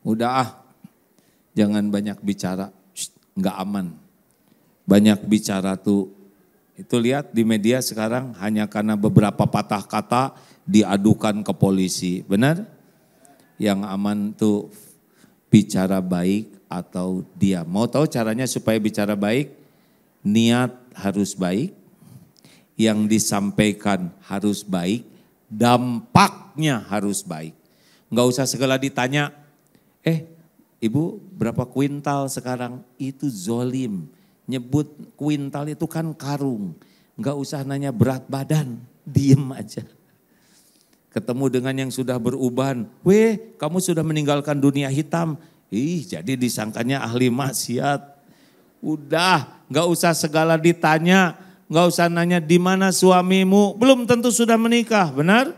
Udah ah, jangan banyak bicara, nggak aman. Banyak bicara tuh, itu lihat di media sekarang hanya karena beberapa patah kata diadukan ke polisi, benar? Yang aman tuh bicara baik atau dia. Mau tahu caranya supaya bicara baik? Niat harus baik, yang disampaikan harus baik, dampaknya harus baik. Nggak usah segala ditanya, Eh, ibu berapa kuintal sekarang? Itu zolim. Nyebut kuintal itu kan karung. Nggak usah nanya berat badan, diem aja. Ketemu dengan yang sudah beruban. Weh, kamu sudah meninggalkan dunia hitam. Ih, jadi disangkanya ahli maksiat. Udah, nggak usah segala ditanya. Nggak usah nanya di mana suamimu. Belum tentu sudah menikah, benar?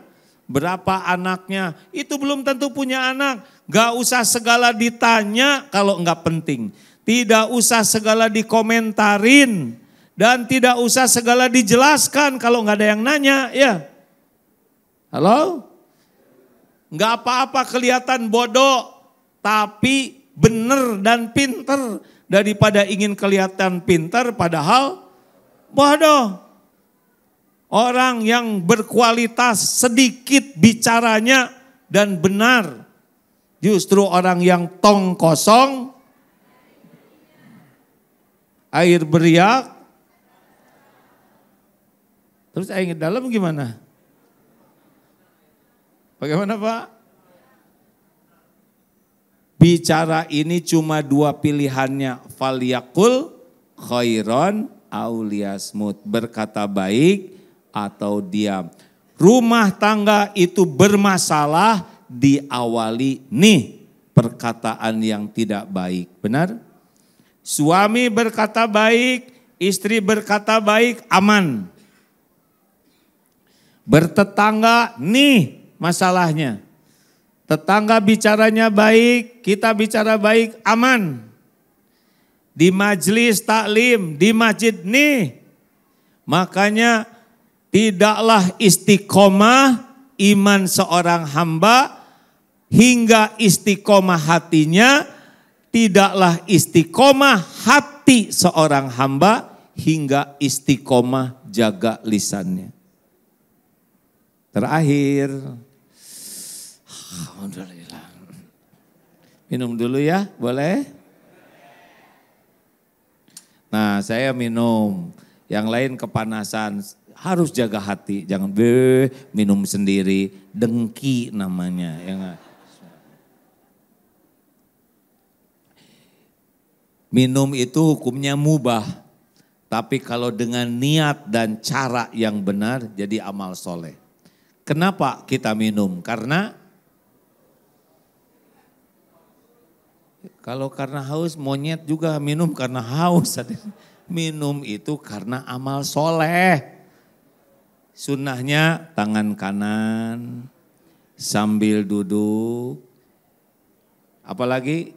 berapa anaknya. Itu belum tentu punya anak. Gak usah segala ditanya kalau nggak penting. Tidak usah segala dikomentarin. Dan tidak usah segala dijelaskan kalau nggak ada yang nanya. Ya, Halo? Nggak apa-apa kelihatan bodoh. Tapi bener dan pinter. Daripada ingin kelihatan pinter padahal bodoh. Orang yang berkualitas sedikit bicaranya dan benar. Justru orang yang tong kosong, air beriak, terus air dalam gimana? Bagaimana Pak? Bicara ini cuma dua pilihannya. Faliyakul khairon auliasmut. Berkata baik, atau diam. Rumah tangga itu bermasalah diawali nih perkataan yang tidak baik. Benar? Suami berkata baik, istri berkata baik, aman. Bertetangga nih masalahnya. Tetangga bicaranya baik, kita bicara baik, aman. Di majlis taklim, di masjid nih. Makanya Tidaklah istiqomah iman seorang hamba hingga istiqomah hatinya, tidaklah istiqomah hati seorang hamba hingga istiqomah jaga lisannya. Terakhir, Alhamdulillah. Minum dulu ya, boleh? Nah, saya minum. Yang lain kepanasan harus jaga hati, jangan be minum sendiri, dengki namanya. Ya Minum itu hukumnya mubah, tapi kalau dengan niat dan cara yang benar jadi amal soleh. Kenapa kita minum? Karena kalau karena haus monyet juga minum karena haus. Minum itu karena amal soleh. Sunnahnya tangan kanan sambil duduk. Apalagi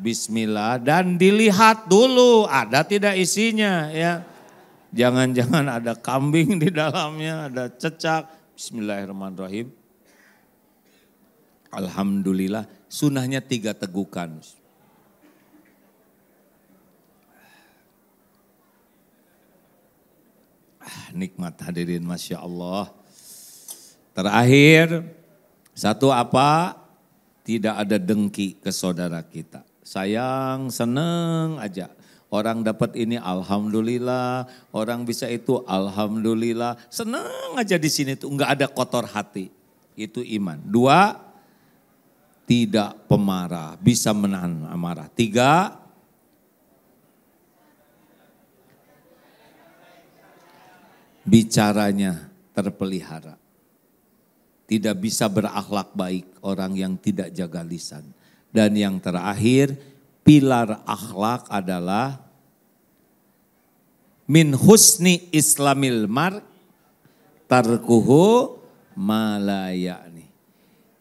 Bismillah dan dilihat dulu ada tidak isinya ya. Jangan-jangan ada kambing di dalamnya, ada cecak. Bismillahirrahmanirrahim. Alhamdulillah sunnahnya tiga tegukan. Ah, nikmat hadirin Masya Allah. Terakhir, satu apa? Tidak ada dengki ke saudara kita. Sayang, seneng aja. Orang dapat ini alhamdulillah, orang bisa itu alhamdulillah. Seneng aja di sini tuh nggak ada kotor hati. Itu iman. Dua, tidak pemarah, bisa menahan amarah. Tiga, bicaranya terpelihara. Tidak bisa berakhlak baik orang yang tidak jaga lisan. Dan yang terakhir, pilar akhlak adalah min husni islamil mar tarkuhu malayani.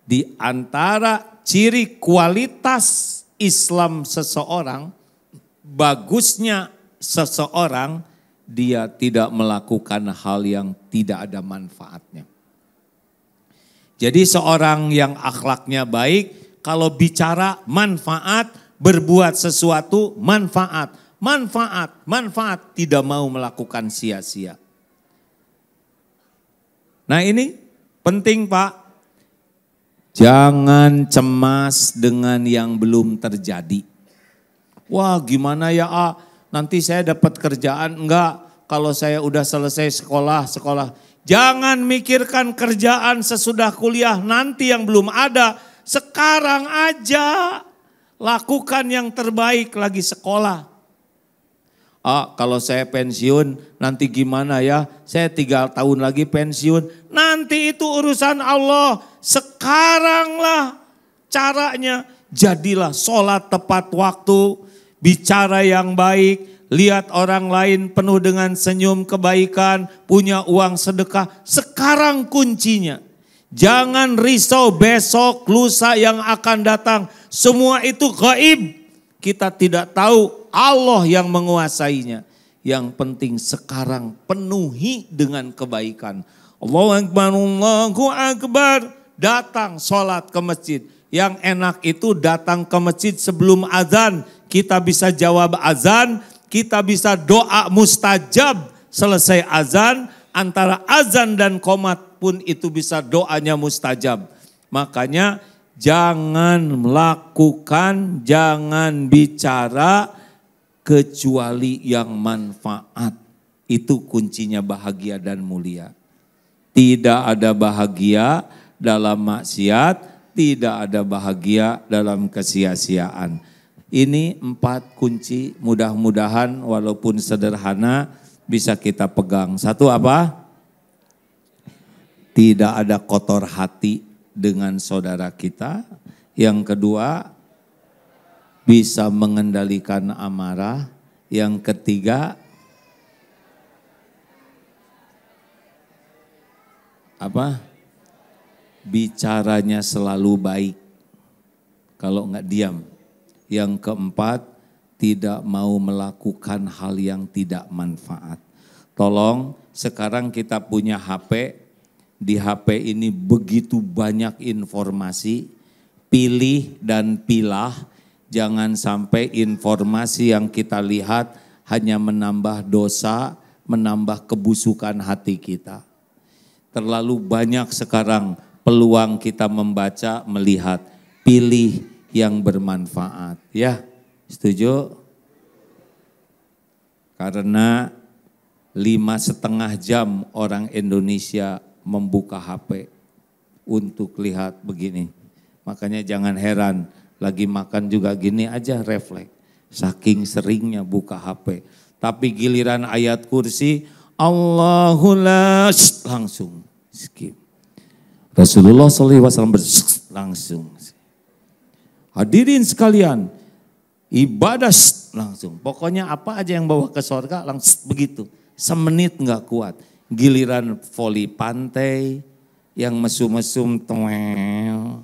Di antara ciri kualitas Islam seseorang, bagusnya seseorang dia tidak melakukan hal yang tidak ada manfaatnya. Jadi seorang yang akhlaknya baik, kalau bicara manfaat, berbuat sesuatu manfaat, manfaat, manfaat, tidak mau melakukan sia-sia. Nah ini penting Pak. Jangan cemas dengan yang belum terjadi. Wah gimana ya ah, nanti saya dapat kerjaan enggak kalau saya udah selesai sekolah, sekolah. Jangan mikirkan kerjaan sesudah kuliah nanti yang belum ada. Sekarang aja lakukan yang terbaik lagi sekolah. Ah, kalau saya pensiun nanti gimana ya? Saya tiga tahun lagi pensiun. Nanti itu urusan Allah. Sekaranglah caranya. Jadilah sholat tepat waktu. Bicara yang baik lihat orang lain penuh dengan senyum kebaikan, punya uang sedekah. Sekarang kuncinya, jangan risau besok, lusa yang akan datang. Semua itu gaib. Kita tidak tahu Allah yang menguasainya. Yang penting sekarang penuhi dengan kebaikan. Allahu Akbar, Allahu Akbar. Datang sholat ke masjid. Yang enak itu datang ke masjid sebelum azan. Kita bisa jawab azan, kita bisa doa mustajab selesai azan, antara azan dan komat pun itu bisa doanya mustajab. Makanya jangan melakukan, jangan bicara kecuali yang manfaat. Itu kuncinya bahagia dan mulia. Tidak ada bahagia dalam maksiat, tidak ada bahagia dalam kesia-siaan ini empat kunci mudah-mudahan walaupun sederhana bisa kita pegang. Satu apa? Tidak ada kotor hati dengan saudara kita. Yang kedua, bisa mengendalikan amarah. Yang ketiga, apa? Bicaranya selalu baik. Kalau enggak diam, yang keempat, tidak mau melakukan hal yang tidak manfaat. Tolong sekarang kita punya HP, di HP ini begitu banyak informasi, pilih dan pilah, jangan sampai informasi yang kita lihat hanya menambah dosa, menambah kebusukan hati kita. Terlalu banyak sekarang peluang kita membaca, melihat, pilih yang bermanfaat. Ya, setuju? Karena lima setengah jam orang Indonesia membuka HP untuk lihat begini. Makanya jangan heran, lagi makan juga gini aja refleks. Saking seringnya buka HP. Tapi giliran ayat kursi, Allahulah langsung skip. Rasulullah SAW langsung Hadirin sekalian, ibadah langsung. Pokoknya apa aja yang bawa ke sorga langsung begitu. Semenit nggak kuat. Giliran voli pantai, yang mesum-mesum tengel,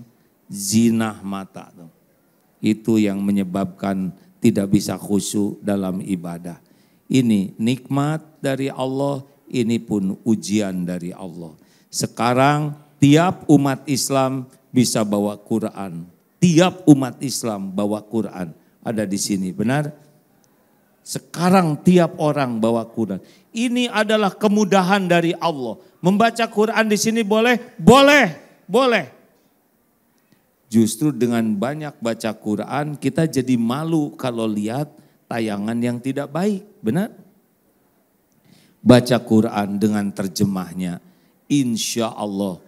zinah mata. Itu yang menyebabkan tidak bisa khusyuk dalam ibadah. Ini nikmat dari Allah, ini pun ujian dari Allah. Sekarang tiap umat Islam bisa bawa Quran, tiap umat Islam bawa Quran ada di sini, benar? Sekarang tiap orang bawa Quran. Ini adalah kemudahan dari Allah. Membaca Quran di sini boleh? Boleh, boleh. Justru dengan banyak baca Quran kita jadi malu kalau lihat tayangan yang tidak baik, benar? Baca Quran dengan terjemahnya, insya Allah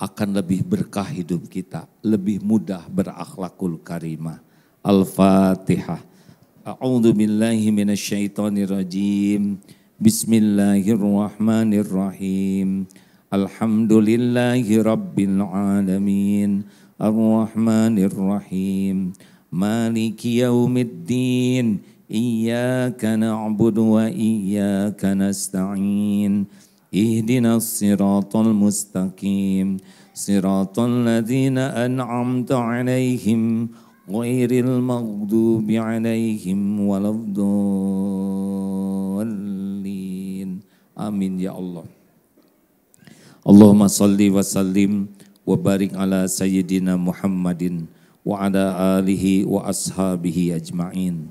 akan lebih berkah hidup kita, lebih mudah berakhlakul karimah. Al-Fatihah. A'udzu billahi minasyaitonirrajim. rajim. Bismillahirrahmanirrahim. Alhamdulillahirabbil alamin. Arrahmanirrahim. Maliki yaumiddin. Iyyaka na'budu wa iyyaka nasta'in. اهدنا الصراط المستقيم صراط الذين أنعمت عليهم غير المغضوب عليهم ولا الضالين آمين يا الله اللهم صل وسلم وبارك على سيدنا محمد وعلى آله وأصحابه أجمعين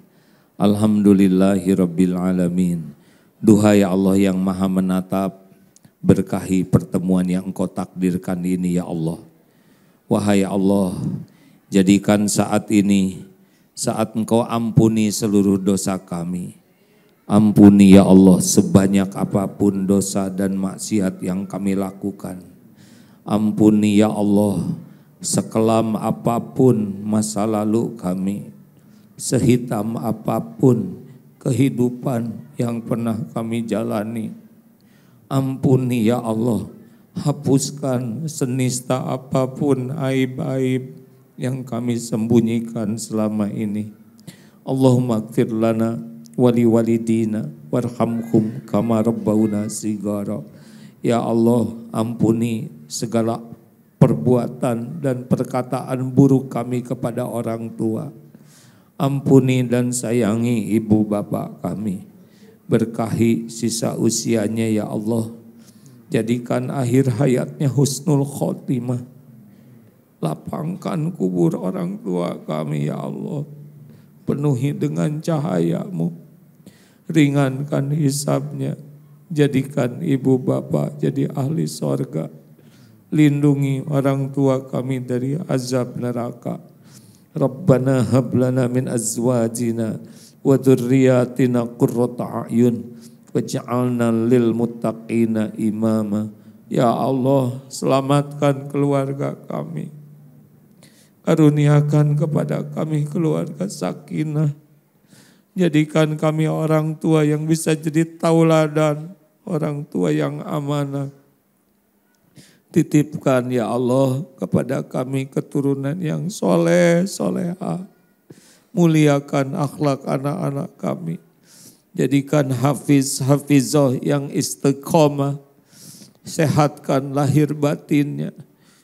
Alhamdulillahi Rabbil Alamin Duhai Allah yang maha menatap Berkahi pertemuan yang engkau takdirkan ini ya Allah. Wahai Allah, jadikan saat ini saat engkau ampuni seluruh dosa kami. Ampuni ya Allah sebanyak apapun dosa dan maksiat yang kami lakukan. Ampuni ya Allah sekelam apapun masa lalu kami. Sehitam apapun kehidupan yang pernah kami jalani. Ampuni ya Allah, hapuskan senista apapun aib-aib yang kami sembunyikan selama ini. Allahumma gfir lana wali walidina warhamkum kama rabbauna sigara. Ya Allah, ampuni segala perbuatan dan perkataan buruk kami kepada orang tua. Ampuni dan sayangi ibu bapak kami. Berkahi sisa usianya ya Allah. Jadikan akhir hayatnya husnul khotimah. Lapangkan kubur orang tua kami ya Allah. Penuhi dengan cahayamu. Ringankan hisabnya. Jadikan ibu bapa jadi ahli sorga. Lindungi orang tua kami dari azab neraka. Rabbana hablana min azwajina wa dzurriyyatina qurrata a'yun waj'alna lil muttaqina imama. Ya Allah, selamatkan keluarga kami. Karuniakan kepada kami keluarga sakinah. Jadikan kami orang tua yang bisa jadi tauladan, orang tua yang amanah. Titipkan ya Allah kepada kami keturunan yang soleh, soleha Muliakan akhlak anak-anak kami. Jadikan hafiz-hafizoh yang istiqomah. Sehatkan lahir batinnya.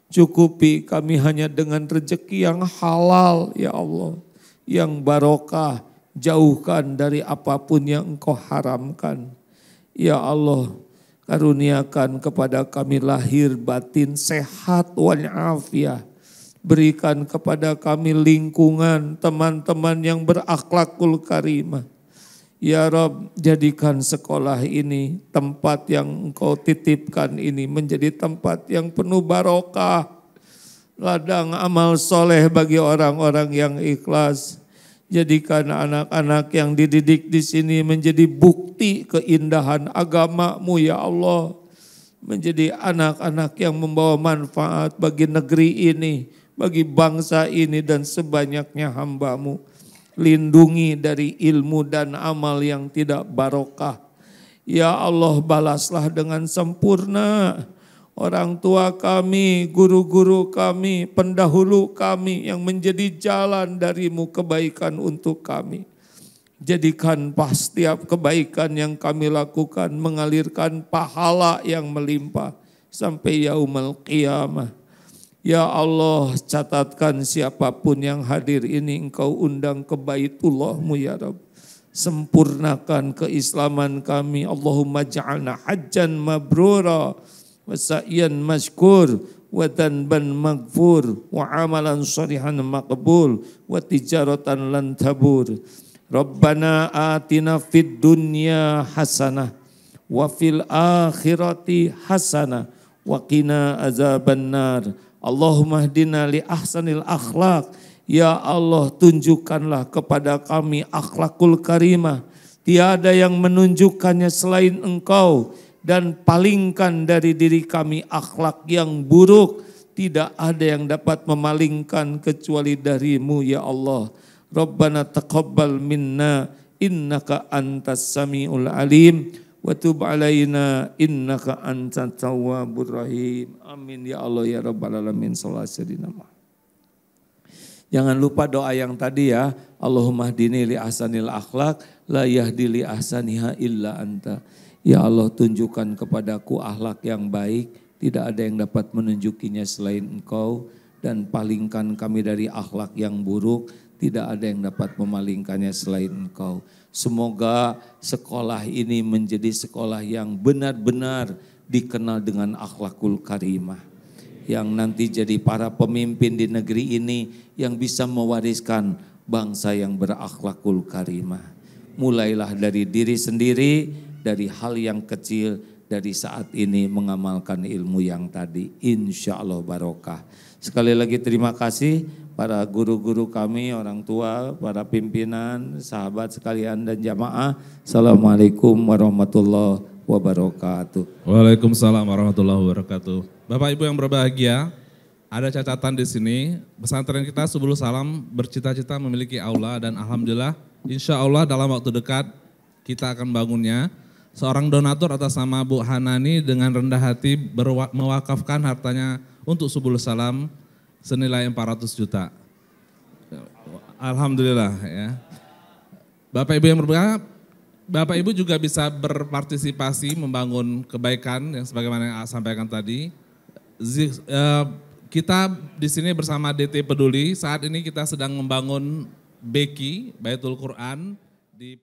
Cukupi kami hanya dengan rejeki yang halal ya Allah. Yang barokah. Jauhkan dari apapun yang engkau haramkan. Ya Allah karuniakan kepada kami lahir batin sehat wal afiah Berikan kepada kami lingkungan teman-teman yang berakhlakul karimah. Ya Rob, jadikan sekolah ini tempat yang engkau titipkan ini menjadi tempat yang penuh barokah. Ladang amal soleh bagi orang-orang yang ikhlas. Jadikan anak-anak yang dididik di sini menjadi bukti keindahan agamamu ya Allah. Menjadi anak-anak yang membawa manfaat bagi negeri ini bagi bangsa ini dan sebanyaknya hambamu. Lindungi dari ilmu dan amal yang tidak barokah. Ya Allah balaslah dengan sempurna orang tua kami, guru-guru kami, pendahulu kami yang menjadi jalan darimu kebaikan untuk kami. Jadikan pas setiap kebaikan yang kami lakukan mengalirkan pahala yang melimpah sampai yaumul qiyamah. Ya Allah, catatkan siapapun yang hadir ini engkau undang ke baitullahmu ya Rabb. Sempurnakan keislaman kami. Allahumma ja'alna hajjan mabrura wa sa'yan mashkur wa danban wa amalan salihan maqbul wa tijaratan lan tabur. Rabbana atina fid dunya hasanah wa fil akhirati hasanah wa qina azaban nar. Allahumma dina li ahsanil akhlak. Ya Allah tunjukkanlah kepada kami akhlakul karimah. Tiada yang menunjukkannya selain engkau. Dan palingkan dari diri kami akhlak yang buruk. Tidak ada yang dapat memalingkan kecuali darimu ya Allah. Rabbana taqabbal minna innaka antas sami'ul alim wa tub alaina innaka antat tawwabur rahim. Amin ya Allah ya rabbal alamin sallallahu alaihi Jangan lupa doa yang tadi ya. Allahumma hdini li ahsanil akhlak la yahdi li ahsaniha illa anta. Ya Allah tunjukkan kepadaku akhlak yang baik, tidak ada yang dapat menunjukinya selain Engkau dan palingkan kami dari akhlak yang buruk, tidak ada yang dapat memalingkannya selain Engkau. Semoga sekolah ini menjadi sekolah yang benar-benar dikenal dengan akhlakul karimah. Yang nanti jadi para pemimpin di negeri ini yang bisa mewariskan bangsa yang berakhlakul karimah. Mulailah dari diri sendiri, dari hal yang kecil, dari saat ini mengamalkan ilmu yang tadi. Insya Allah barokah. Sekali lagi terima kasih para guru-guru kami, orang tua, para pimpinan, sahabat sekalian dan jamaah. Assalamualaikum warahmatullahi wabarakatuh. Waalaikumsalam warahmatullahi wabarakatuh. Bapak Ibu yang berbahagia, ada catatan di sini. Pesantren kita sebelum salam bercita-cita memiliki aula dan alhamdulillah insya Allah dalam waktu dekat kita akan bangunnya. Seorang donatur atas nama Bu Hanani dengan rendah hati mewakafkan hartanya untuk Subul Salam senilai 400 juta. Alhamdulillah ya. Bapak Ibu yang berbahagia, Bapak Ibu juga bisa berpartisipasi membangun kebaikan yang sebagaimana yang saya sampaikan tadi. Eh, kita di sini bersama DT Peduli, saat ini kita sedang membangun Beki, Baitul Quran di